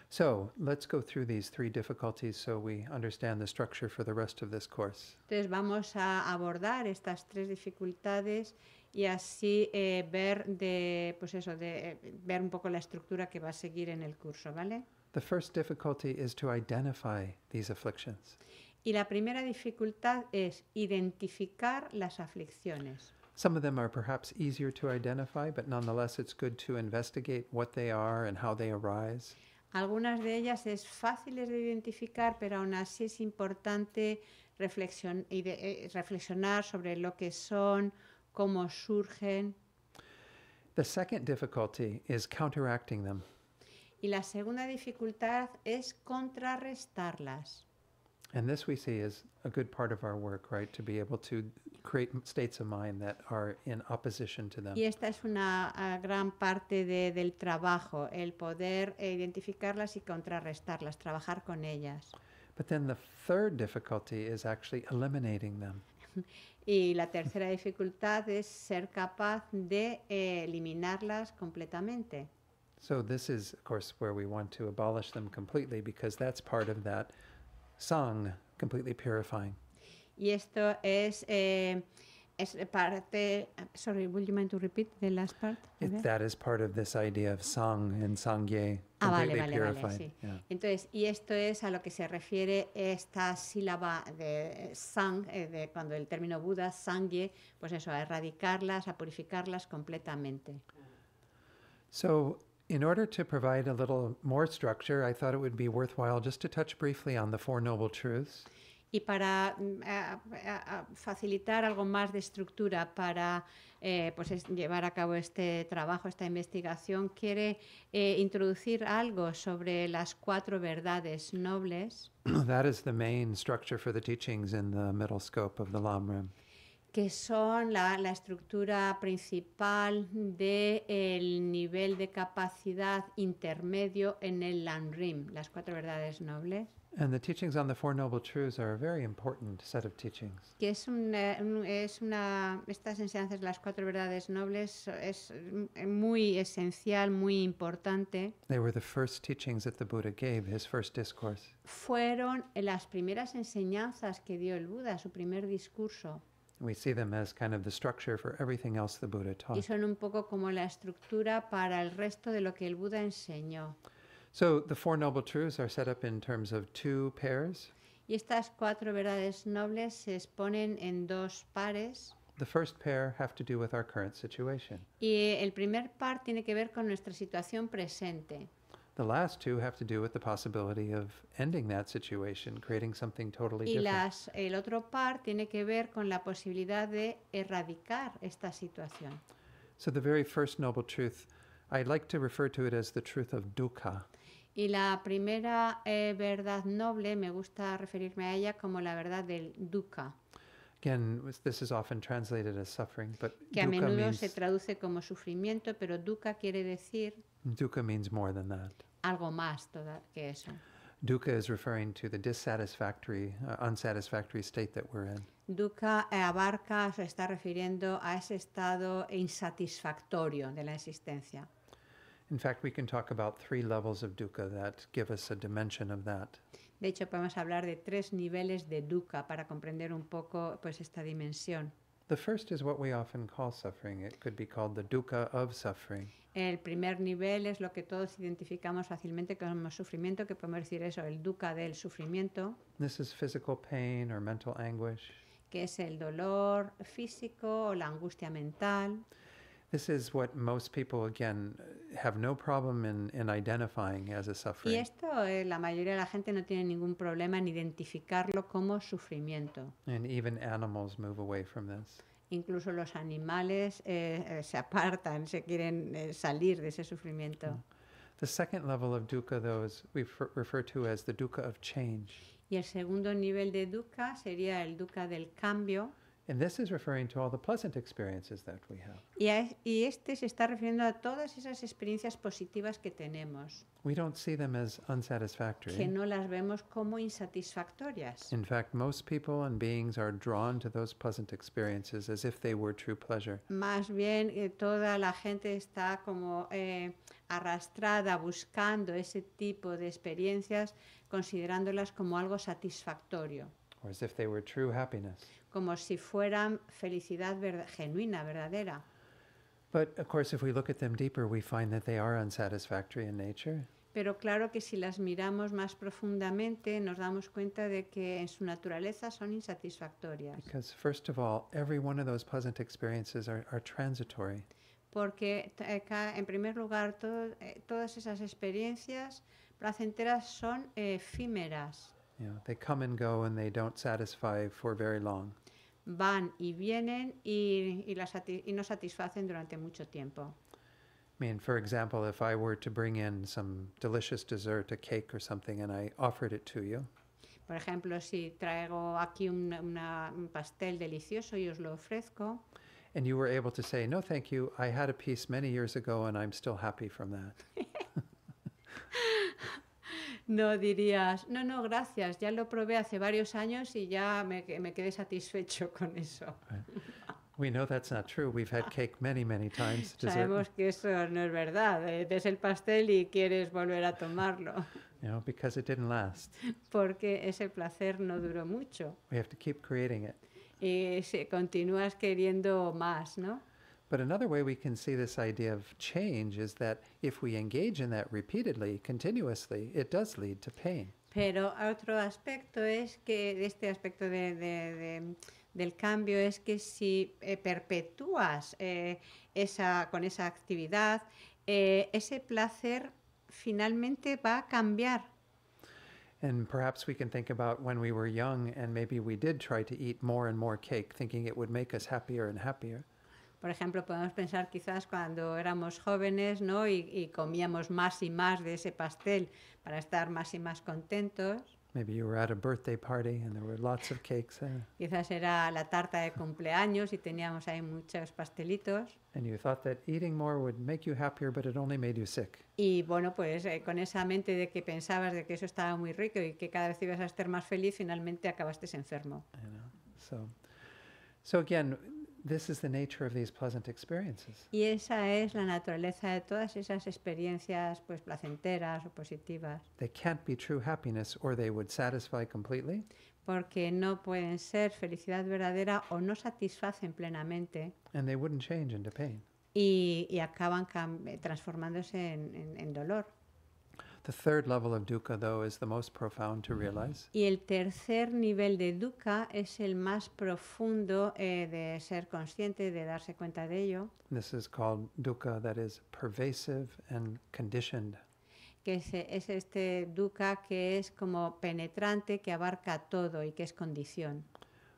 So, let's go through these three difficulties so we understand the structure for the rest of this course. Entonces vamos a abordar estas tres dificultades y así eh, ver de pues eso de eh, ver un poco la estructura que va a seguir en el curso, ¿vale? The first difficulty is to identify these afflictions. Y la primera dificultad es identificar las aflicciones. Some of them are perhaps easier to identify, but nonetheless it's good to investigate what they are and how they arise. Algunas de ellas es fáciles de identificar, pero aún así es importante eh, reflexionar sobre lo que son, cómo surgen. The second difficulty is counteracting them. Y la segunda dificultad es contrarrestarlas. Y esta es una gran parte del trabajo, el poder eh, identificarlas y contrarrestarlas, trabajar con ellas. But y la tercera dificultad es ser capaz de eh, eliminarlas completamente. So, this is, of course, where we want to abolish them completely because that's part of that song, completely purifying. Y esto es. Eh, es parte. Sorry, would you mind to repeat the last part? It, that is part of this idea of sang and sangye, ah, vale, vale, sí. Entonces, y esto es a lo que se refiere esta sílaba de sang, eh, de cuando el término Buda, sangye, pues eso, a erradicarlas, a purificarlas completamente. So, In order to provide a little more structure, I thought it would be worthwhile just to touch briefly on the Four Noble Truths. Y para uh, facilitar algo más de estructura para eh, pues es, llevar a cabo este trabajo, esta investigación, quiere eh, introducir algo sobre las cuatro verdades nobles. That is the main structure for the teachings in the middle scope of the Lamrim. que son la, la estructura principal del nivel de capacidad intermedio en el Lanrim, las cuatro verdades nobles. And the teachings on the Four Noble Truths are a very important set of teachings. Que es eh, es una, estas enseñanzas, las cuatro verdades nobles, es muy esencial, muy importante. They were the first teachings that the Buddha gave, his first discourse. Fueron las primeras enseñanzas que dio el Buda, su primer discurso. We see them as kind of the structure for everything else the Buddha taught. Y son un poco como la estructura para el resto de lo que el Buda enseñó. So the four noble truths are set up in terms of two pairs. Y estas cuatro verdades nobles se exponen en dos pares. The first pair have to do with our current situation. Y el primer par tiene que ver con nuestra situación presente. The last two have to do with the possibility of ending that situation, creating something totally y different. Las, el otro par tiene que ver con la posibilidad de erradicar esta situación. So the very first noble truth, I like to refer to it as the truth of dukkha. Y la primera eh, verdad noble me gusta referirme a ella como la verdad del dukkha. Again, this is often translated as suffering, but que a menudo means, se traduce como sufrimiento, pero dukkha quiere decir. Dukkha means more than that. algo más toda, que eso. Dukkha is referring to the dissatisfactory, uh, unsatisfactory state that we're in. Dukkha eh, abarca, se está refiriendo a ese estado insatisfactorio de la existencia. In fact, we can talk about three levels of dukkha that give us a dimension of that. De hecho, podemos hablar de tres niveles de dukkha para comprender un poco pues esta dimensión. The we often suffering. could be the dukkha of suffering. El primer nivel es lo que todos identificamos fácilmente como sufrimiento, que podemos decir eso, el dukkha del sufrimiento. This is physical pain or mental anguish. Que es el dolor físico o la angustia mental. This is what most people, again, have no problem in, in identifying as a suffering. Y esto, eh, la mayoría de la gente no tiene ningún problema en identificarlo como sufrimiento. And even animals move away from this. Incluso los animales eh, eh se apartan, se quieren eh, salir de ese sufrimiento. Hmm. The second level of dukkha, though, is we refer to as the dukkha of change. Y el segundo nivel de dukkha sería el dukkha del cambio. And this is referring to all the pleasant experiences that we have. Y, a, y este se está refiriendo a todas esas experiencias positivas que tenemos. We don't see them as unsatisfactory. Que no las vemos como insatisfactorias. In fact, most people and beings are drawn to those pleasant experiences as if they were true pleasure. Más bien, eh, toda la gente está como eh, arrastrada buscando ese tipo de experiencias, considerándolas como algo satisfactorio. Or as if they were true happiness. como si fueran felicidad genuina, verdadera. Pero claro que si las miramos más profundamente, nos damos cuenta de que en su naturaleza son insatisfactorias. Porque eh, en primer lugar, eh, todas esas experiencias placenteras son eh, efímeras. Yeah, they come and go and they don't satisfy for very long. Van y vienen y, y, la y no satisfacen durante mucho tiempo. I mean, for example, if I were to bring in some delicious dessert, a cake or something, and I offered it to you. Por ejemplo, si traigo aquí un, una, un pastel delicioso y os lo ofrezco. And you were able to say, no, thank you. I had a piece many years ago, and I'm still happy from that. no dirías, no, no, gracias, ya lo probé hace varios años y ya me, quedé satisfecho con eso. Sabemos que eso no es verdad. Ves eh, el pastel y quieres volver a tomarlo. Porque ese placer no duró mucho. Y si continúas queriendo más, ¿no? But another way we can see this idea of change is that if we engage in that repeatedly, continuously, it does lead to pain. Pero otro aspecto es que este aspecto de, de, de del cambio es que si eh, perpetúas eh, esa, con esa actividad, eh, ese placer finalmente va a cambiar. And perhaps we can think about when we were young and maybe we did try to eat more and more cake, thinking it would make us happier and happier. Por ejemplo, podemos pensar quizás cuando éramos jóvenes ¿no? y, comíamos más y más de ese pastel para estar más y más contentos. Maybe you were at a birthday party and there were lots of cakes Quizás era la tarta de cumpleaños y teníamos ahí muchos pastelitos. And you thought that eating more would make you happier, but it only made you sick. Y bueno, pues eh, con esa mente de que pensabas de que eso estaba muy rico y que cada vez ibas a estar más feliz, finalmente acabaste enfermo. So, so again, This is the nature of these pleasant experiences. Y esa es la naturaleza de todas esas experiencias pues placenteras o positivas. They can't be true happiness or they would satisfy completely. Porque no pueden ser felicidad verdadera o no satisfacen plenamente. And they wouldn't change into pain. Y, y acaban eh, transformándose en, en, en dolor. The third level of dukkha, though, is the most profound to realize. Y el tercer nivel de dukkha es el más profundo eh, de ser consciente, de darse cuenta de ello. This is called dukkha, that is pervasive and conditioned. Que es, es este dukkha que es como penetrante, que abarca todo y que es condición.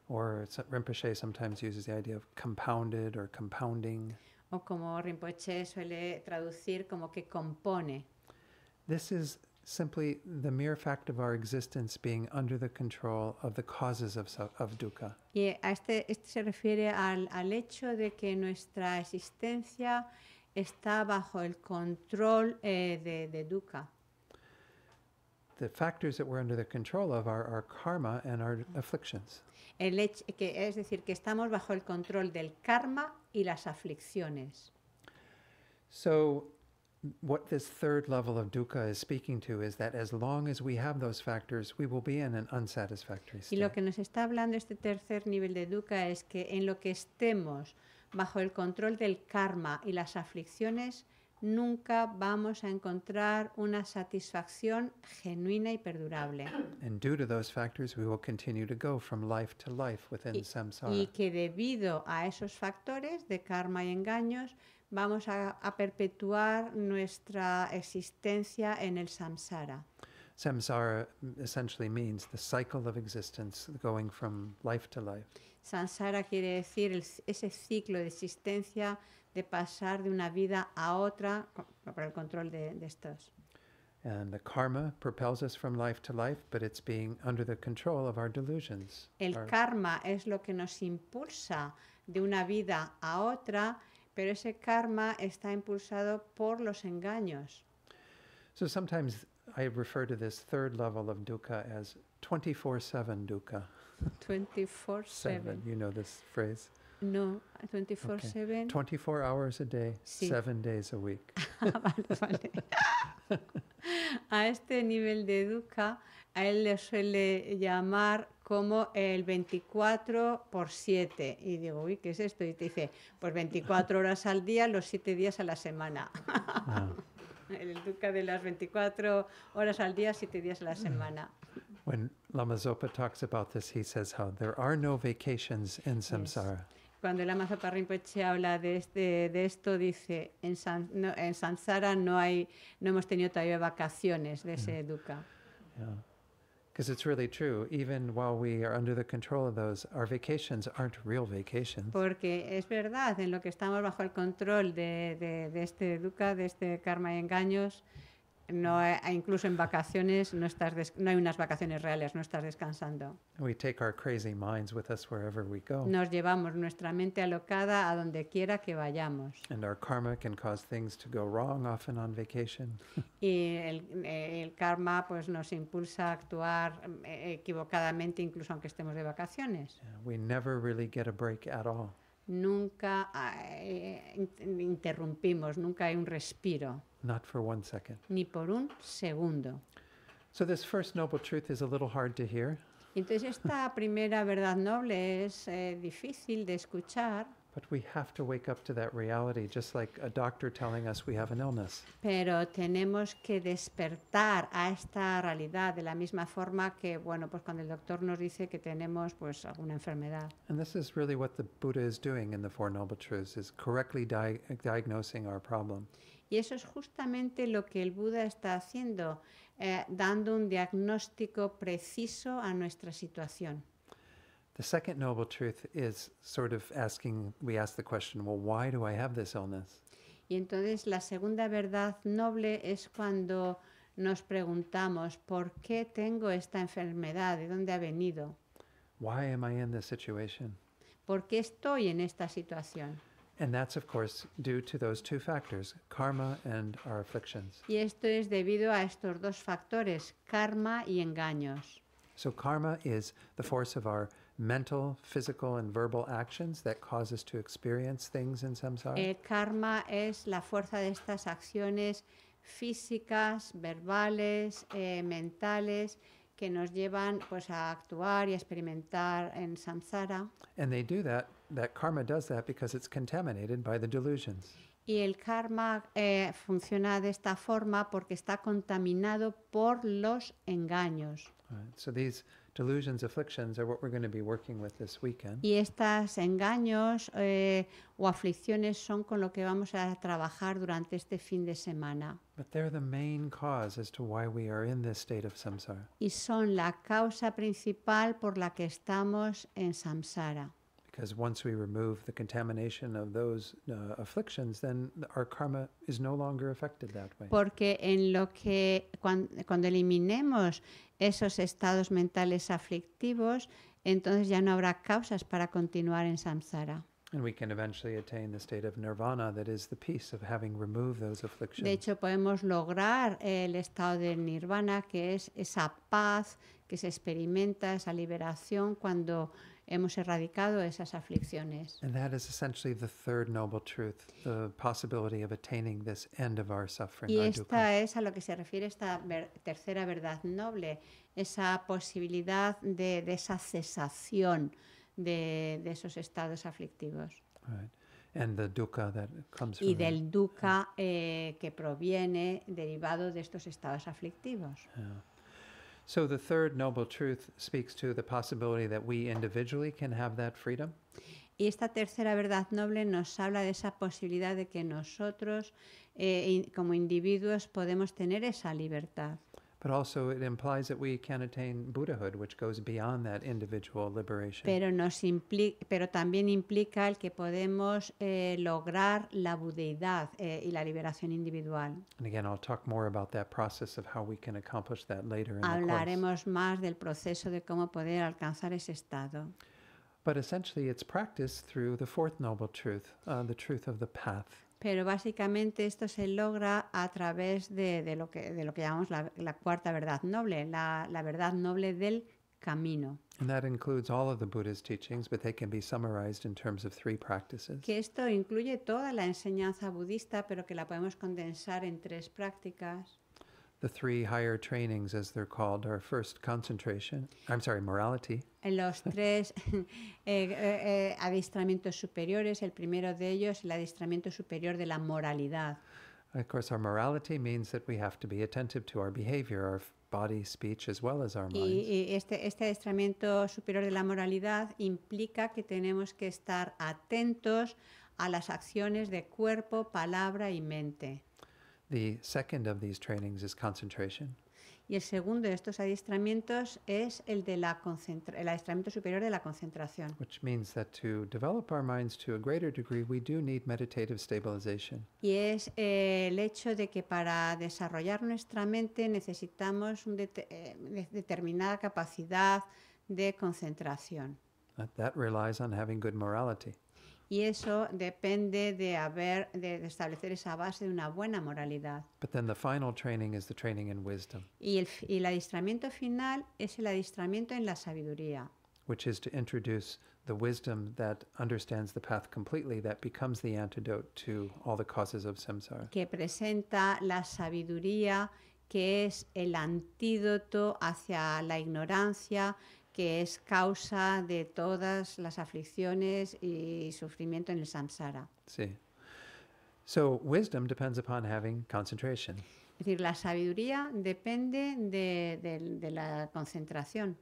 Or Rinpoche sometimes uses the idea of compounded or compounding. O como Rinpoche suele traducir como que compone. This is simply the mere fact of our existence being under the control of the causes of, of dukkha. Y a este, este se refiere al, al hecho de que nuestra existencia está bajo el control eh, de, de dukkha. The factors that we're under the control of are our karma and our afflictions. El hecho, que, es decir, que estamos bajo el control del karma y las aflicciones. So what this third level of dukkha is speaking to is that as long as we have those factors, we will be in an unsatisfactory state. Y lo que nos está hablando este tercer nivel de dukkha es que en lo que estemos bajo el control del karma y las aflicciones, nunca vamos a encontrar una satisfacción genuina y perdurable. And due to to to those factors, we will continue go from life life within samsara. Y que debido a esos factores de karma y engaños, vamos a, perpetuar nuestra existencia en el samsara. Samsara essentially means the cycle of existence going from life to life. Samsara quiere decir ese ciclo de existencia de pasar de una vida a otra para el control de, de estos. And the karma propels us from life to life, but it's being under the control of our delusions. El karma es lo que nos impulsa de una vida a otra, Pero ese karma está impulsado por los engaños. So sometimes I refer to this third level of dukkha as 24/7 dukkha. 24/7. You know this phrase? No, 24/7. Okay. 24 hours a day, sí. 7 days a week. Ah, vale, vale. a este nivel de dukkha a él le suele llamar como el 24 por 7. Y digo, uy, ¿qué es esto? Y te dice, pues 24 horas al día, los 7 días a la semana. Ah. El duca de las 24 horas al día, 7 días a la semana. Cuando Lama Zopa Rinpoche habla de, este, de esto, dice, en, san, no, en samsara no, hay, no hemos tenido todavía vacaciones de ese mm. duca. because it's really true. Even while we are under the control of those, our vacations aren't real vacations. Porque es verdad, en lo que estamos bajo el control de, de, de este duca, de este karma y engaños, incluso en vacaciones no, estás no hay unas vacaciones reales, no estás descansando. Nos llevamos nuestra mente alocada a donde quiera que vayamos. y el, karma pues nos impulsa a actuar eh, equivocadamente incluso aunque estemos de vacaciones. Nunca interrumpimos, nunca hay un respiro. not for one second. Ni por un segundo. So this first noble truth is a little hard to hear. Entonces esta primera verdad noble es eh, difícil de escuchar. But we have to wake up to that reality, just like a doctor telling us we have an illness. Pero tenemos que despertar a esta realidad de la misma forma que, bueno, pues cuando el doctor nos dice que tenemos pues alguna enfermedad. And this is really what the Buddha is doing in the Four Noble Truths, is correctly di diagnosing our problem. Y eso es justamente lo que el Buda está haciendo, eh, dando un diagnóstico preciso a nuestra situación. The second noble sort of asking, we ask the question, well, why do I have this illness? Y entonces la segunda verdad noble es cuando nos preguntamos, ¿por qué tengo esta enfermedad? ¿De dónde ha venido? ¿Por qué estoy en esta situación? And that's, of course, due to those two factors, karma and our afflictions. Y esto es debido a estos dos factores, karma y engaños. So karma is the force of our mental, physical and verbal actions that cause us to experience things in samsara. El karma es la fuerza de estas acciones físicas, verbales, eh, mentales que nos llevan pues a actuar y a experimentar en samsara. And they do that that karma does that because it's contaminated by the delusions. Y el karma eh, funciona de esta forma porque está contaminado por los engaños. Right. So these delusions, afflictions are what we're going to be working with this weekend. Y estas engaños eh, o aflicciones son con lo que vamos a trabajar durante este fin de semana. But they're the main cause as to why we are in this state of samsara. Y son la causa principal por la que estamos en samsara. Because once we remove the contamination of those uh, afflictions, then our karma is no longer affected that way. Porque en lo que cuando, cuando eliminemos esos estados mentales aflictivos, entonces ya no habrá causas para continuar en samsara. And we can eventually attain the state of nirvana, that is the peace of having removed those afflictions. De hecho, podemos lograr el estado de nirvana, que es esa paz que se experimenta, esa liberación cuando hemos erradicado esas aflicciones. Y esta es a lo que se refiere esta tercera verdad noble, esa posibilidad de, esa cesación de, esos estados aflictivos. y del dukkha eh, que proviene derivado de estos estados aflictivos. So the third noble truth speaks to the possibility that we individually can have that freedom. Y esta tercera verdad noble nos habla de esa posibilidad de que nosotros, eh, como individuos, podemos tener esa libertad. But also it implies that we can attain Buddhahood, which goes beyond that individual liberation. Pero, nos implica, pero también implica el que podemos eh, lograr la budeidad eh, y la liberación individual. And again, I'll talk more about that process of how we can accomplish that later in Hablaremos the course. más del proceso de cómo poder alcanzar ese estado. But essentially, it's practiced through the fourth noble truth, uh, the truth of the path. pero básicamente esto se logra a través de, de lo, que, de lo que llamamos la, cuarta verdad noble, la, la verdad noble del camino. Que esto incluye toda la enseñanza budista, pero que la podemos condensar en tres prácticas higher Los tres eh, eh, eh, adiestramientos superiores. El primero de ellos, el adiestramiento superior de la moralidad. Of course, our morality means that we have to be attentive to our behavior, our body, speech, as well as our Y, y este, este adiestramiento superior de la moralidad implica que tenemos que estar atentos a las acciones de cuerpo, palabra y mente. The second of these trainings is concentration. Y el segundo de estos adiestramientos es el de la el adiestramiento superior de la concentración. Which means that to develop our minds to a greater degree, we do need meditative stabilization. Y es eh, el hecho de que para desarrollar nuestra mente necesitamos una eh, de eh, determinada capacidad de concentración. That relies on having good morality. y eso depende de haber de establecer esa base de una buena moralidad. But then the final training is the training in wisdom. Y el, y el adiestramiento final es el adiestramiento en la sabiduría. Which is to introduce the wisdom that understands the path completely, that becomes the antidote to all the causes of samsara. Que presenta la sabiduría que es el antídoto hacia la ignorancia, que es causa de todas las aflicciones y sufrimiento en el samsara. Sí. So Es decir, la sabiduría depende de, de la concentración.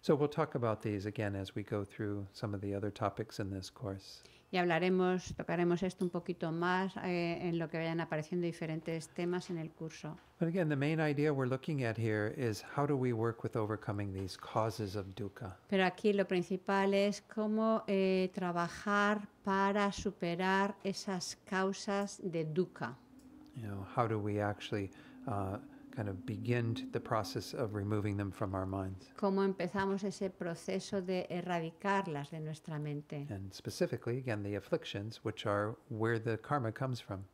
So we'll talk about these again as we go through some of the other topics in this course y hablaremos, tocaremos esto un poquito más eh, en lo que vayan apareciendo diferentes temas en el curso. Pero aquí lo principal es cómo eh, trabajar para superar esas causas de dukkha. You how uh, kind of begin the process of removing them from our minds. Cómo empezamos ese proceso de erradicarlas de nuestra mente. And specifically, again, the afflictions, which are where the karma comes from.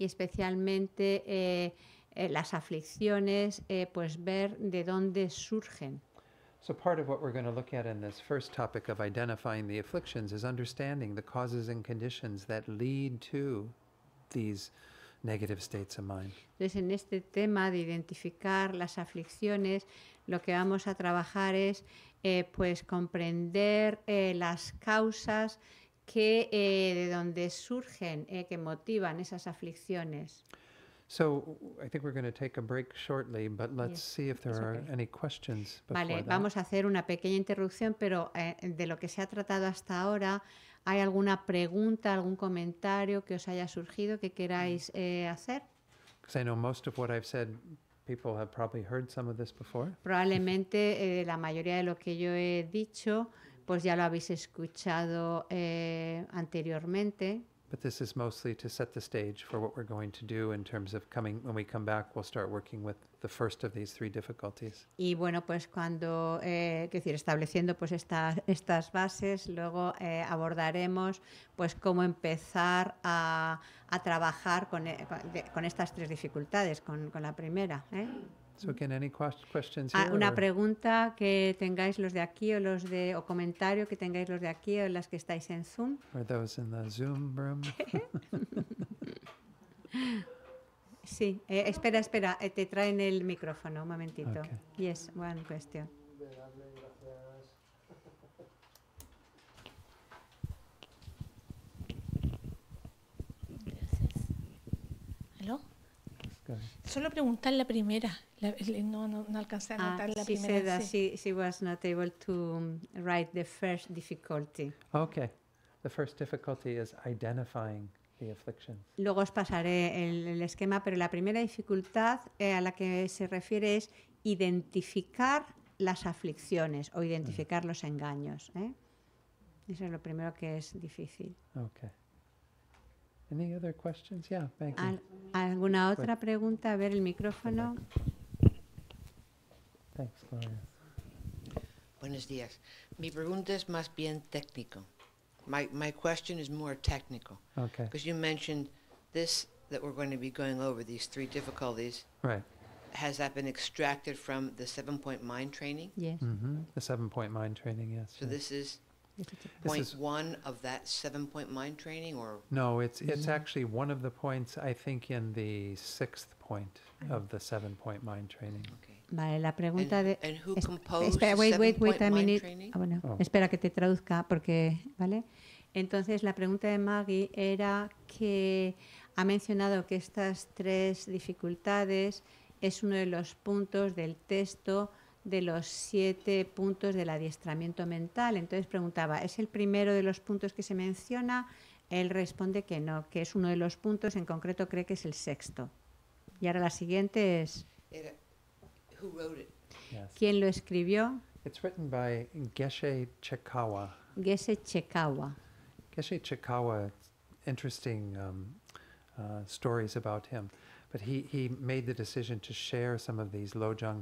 Y especialmente eh, eh, las aflicciones, eh, pues ver de dónde surgen. So part of what we're going to look at in this first topic of identifying the afflictions is understanding the causes and conditions that lead to these afflictions negative states of mind. Entonces, en este tema de identificar las aflicciones, lo que vamos a trabajar es eh, pues comprender eh, las causas que eh, de donde surgen, que motivan esas aflicciones. vale, vamos a hacer una pequeña interrupción, pero de lo que se ha tratado hasta ahora, ¿Hay alguna pregunta, algún comentario que os haya surgido que queráis mm. eh, hacer? Probablemente la mayoría de lo que yo he dicho, pues ya lo habéis escuchado eh, anteriormente. but this is mostly to set the stage for what we're going to do in terms of coming when we come back we'll start working with the first of these three difficulties. Y bueno, pues cuando eh, decir, estableciendo pues estas estas bases, luego eh, abordaremos pues cómo empezar a, a trabajar con, eh, con, con, estas tres dificultades, con, con la primera. ¿eh? Ah, una pregunta que tengáis los de aquí o los de o comentario que tengáis los de aquí o las que estáis en Zoom. sí, eh, espera, espera, eh, te traen el micrófono, un momentito. Okay. Yes, one cuestión Solo preguntar la primera. no, no, no, alcancé a ah, notar la she primera. Said that sí. she, she was not able to um, write the first difficulty. Okay. The first difficulty is identifying the affliction. Luego os pasaré el, el esquema, pero la primera dificultad eh, a la que se refiere es identificar las aflicciones o identificar los engaños. ¿eh? Eso es lo primero que es difícil. Okay. Any other questions? Yeah, thank you. ¿Alguna otra pregunta? A ver el micrófono. Thanks, Gloria. Buenos días. Mi pregunta es más bien técnico. My, my question is more technical. Okay. Because you mentioned this that we're going to be going over, these three difficulties. Right. Has that been extracted from the seven point mind training? Yes. Mm-hmm. The seven point mind training, yes. So yes. this is This Point is- one of that seven-point mind training, or, No, it's, it's mm-hmm. actually one of the points, I think, in the sixth point of the seven-point mind training. okay. Vale, la pregunta And- de... and who Es- composed espera, wait, wait, wait a Point minute. Training? Ah, bueno, Oh. espera que te traduzca porque, ¿vale? Entonces, la pregunta de Maggie era que ha mencionado que estas tres dificultades es uno de los puntos del texto de los siete puntos del adiestramiento mental. Entonces preguntaba, ¿es el primero de los puntos que se menciona? Él responde que no, que es uno de los puntos, en concreto cree que es el sexto. Y ahora la siguiente es... ¿Quién lo escribió? It's written by Geshe Chekawa. Geshe Chekawa. Geshe Chekawa, interesting um, uh, stories about him. But he, he made the decision to share some these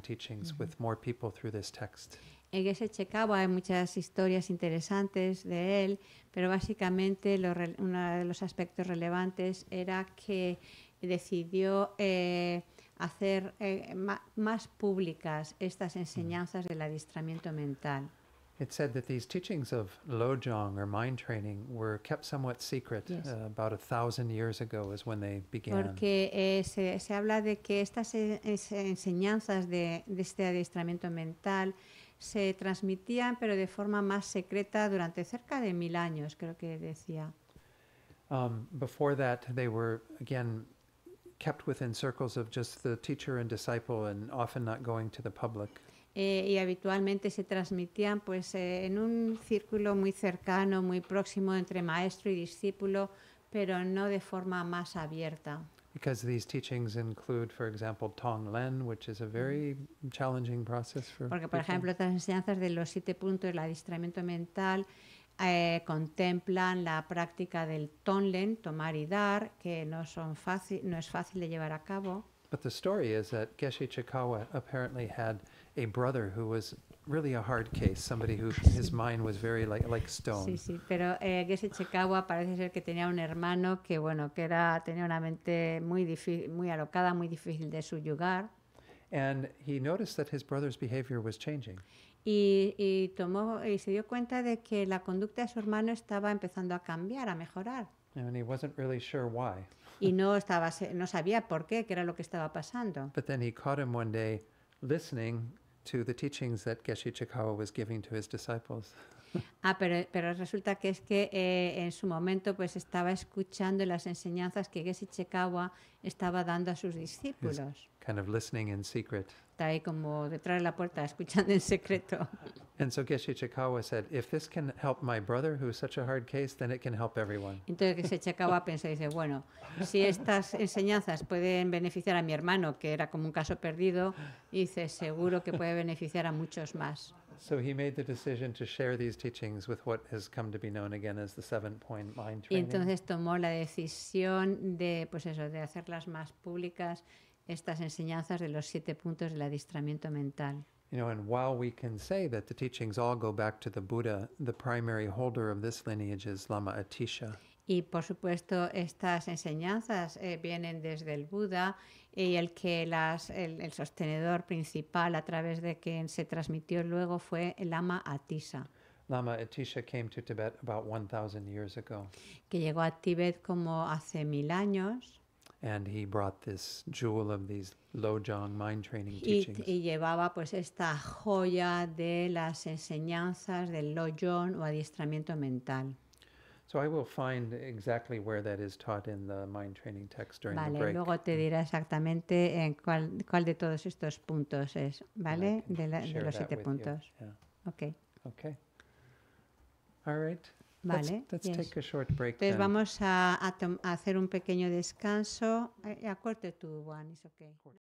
teachings with more people through text. En ese checaba hay muchas historias interesantes de él, pero básicamente uno de los aspectos relevantes era que decidió eh, hacer eh, más públicas estas enseñanzas del adiestramiento mental. It said that these teachings of Lojong or mind training were kept somewhat secret yes. uh, about a thousand years ago is when they began. Porque eh, se, se habla de que estas eh, enseñanzas de, de este adiestramiento mental se transmitían pero de forma más secreta durante cerca de mil años, creo que decía. Um, before that, they were again kept within circles of just the teacher and disciple and often not going to the public. Eh, y habitualmente se transmitían pues, eh, en un círculo muy cercano, muy próximo entre maestro y discípulo, pero no de forma más abierta. Porque, por ejemplo, estas enseñanzas de los siete puntos del adiestramiento mental eh, contemplan la práctica del Tonglen, tomar y dar, que no, son fácil, no es fácil de llevar a cabo. But the story is that Geshe Chikawa apparently had a brother who was really a hard case, somebody who his mind was very like like stone. Sí, sí, pero eh, Geshe Chikawa parece ser que tenía un hermano que bueno, que era tenía una mente muy difícil, muy alocada, muy difícil de subyugar. And he noticed that his brother's behavior was changing. Y, y tomó y se dio cuenta de que la conducta de su hermano estaba empezando a cambiar, a mejorar. And he wasn't really sure why. y no, estaba, no sabía por qué, qué era lo que estaba pasando. But then he caught him one day listening to the teachings that Geshe Chikawa was giving to his disciples. Ah, pero, resulta que es que eh, en su momento pues estaba escuchando las enseñanzas que Geshe Chekawa estaba dando a sus discípulos. Está ahí como detrás de la puerta escuchando en secreto. Entonces Geshe Chekawa pensó y dice, bueno, si estas enseñanzas pueden beneficiar a mi hermano que era como un caso perdido, dice, seguro que puede beneficiar a muchos más. So he made the decision to share these teachings with what has come to be known again as the seven point mind training. Y entonces tomó la decisión de pues eso, de hacerlas más públicas estas enseñanzas de los siete puntos del adiestramiento mental. You know, and while we can say that the teachings all go back to the Buddha, the primary holder of this lineage is Lama Atisha. Y por supuesto, estas enseñanzas eh, vienen desde el Buda y el que las, el, sostenedor principal a través de quien se transmitió luego fue el Lama Atisa. Lama Atisha Que llegó a Tíbet como hace mil años. Y, llevaba pues esta joya de las enseñanzas del Lojong o adiestramiento mental. So I will find exactly where that is taught in the mind training text during vale, the break. luego te dirá exactamente en eh, cuál, cuál de todos estos puntos es, ¿vale? De, la, de, los siete puntos. Yeah. Okay. Okay. All right. Vale. Let's, let's yes. take a short break Entonces then. vamos a, a, a, hacer un pequeño descanso. Eh, a corte tu one, is okay.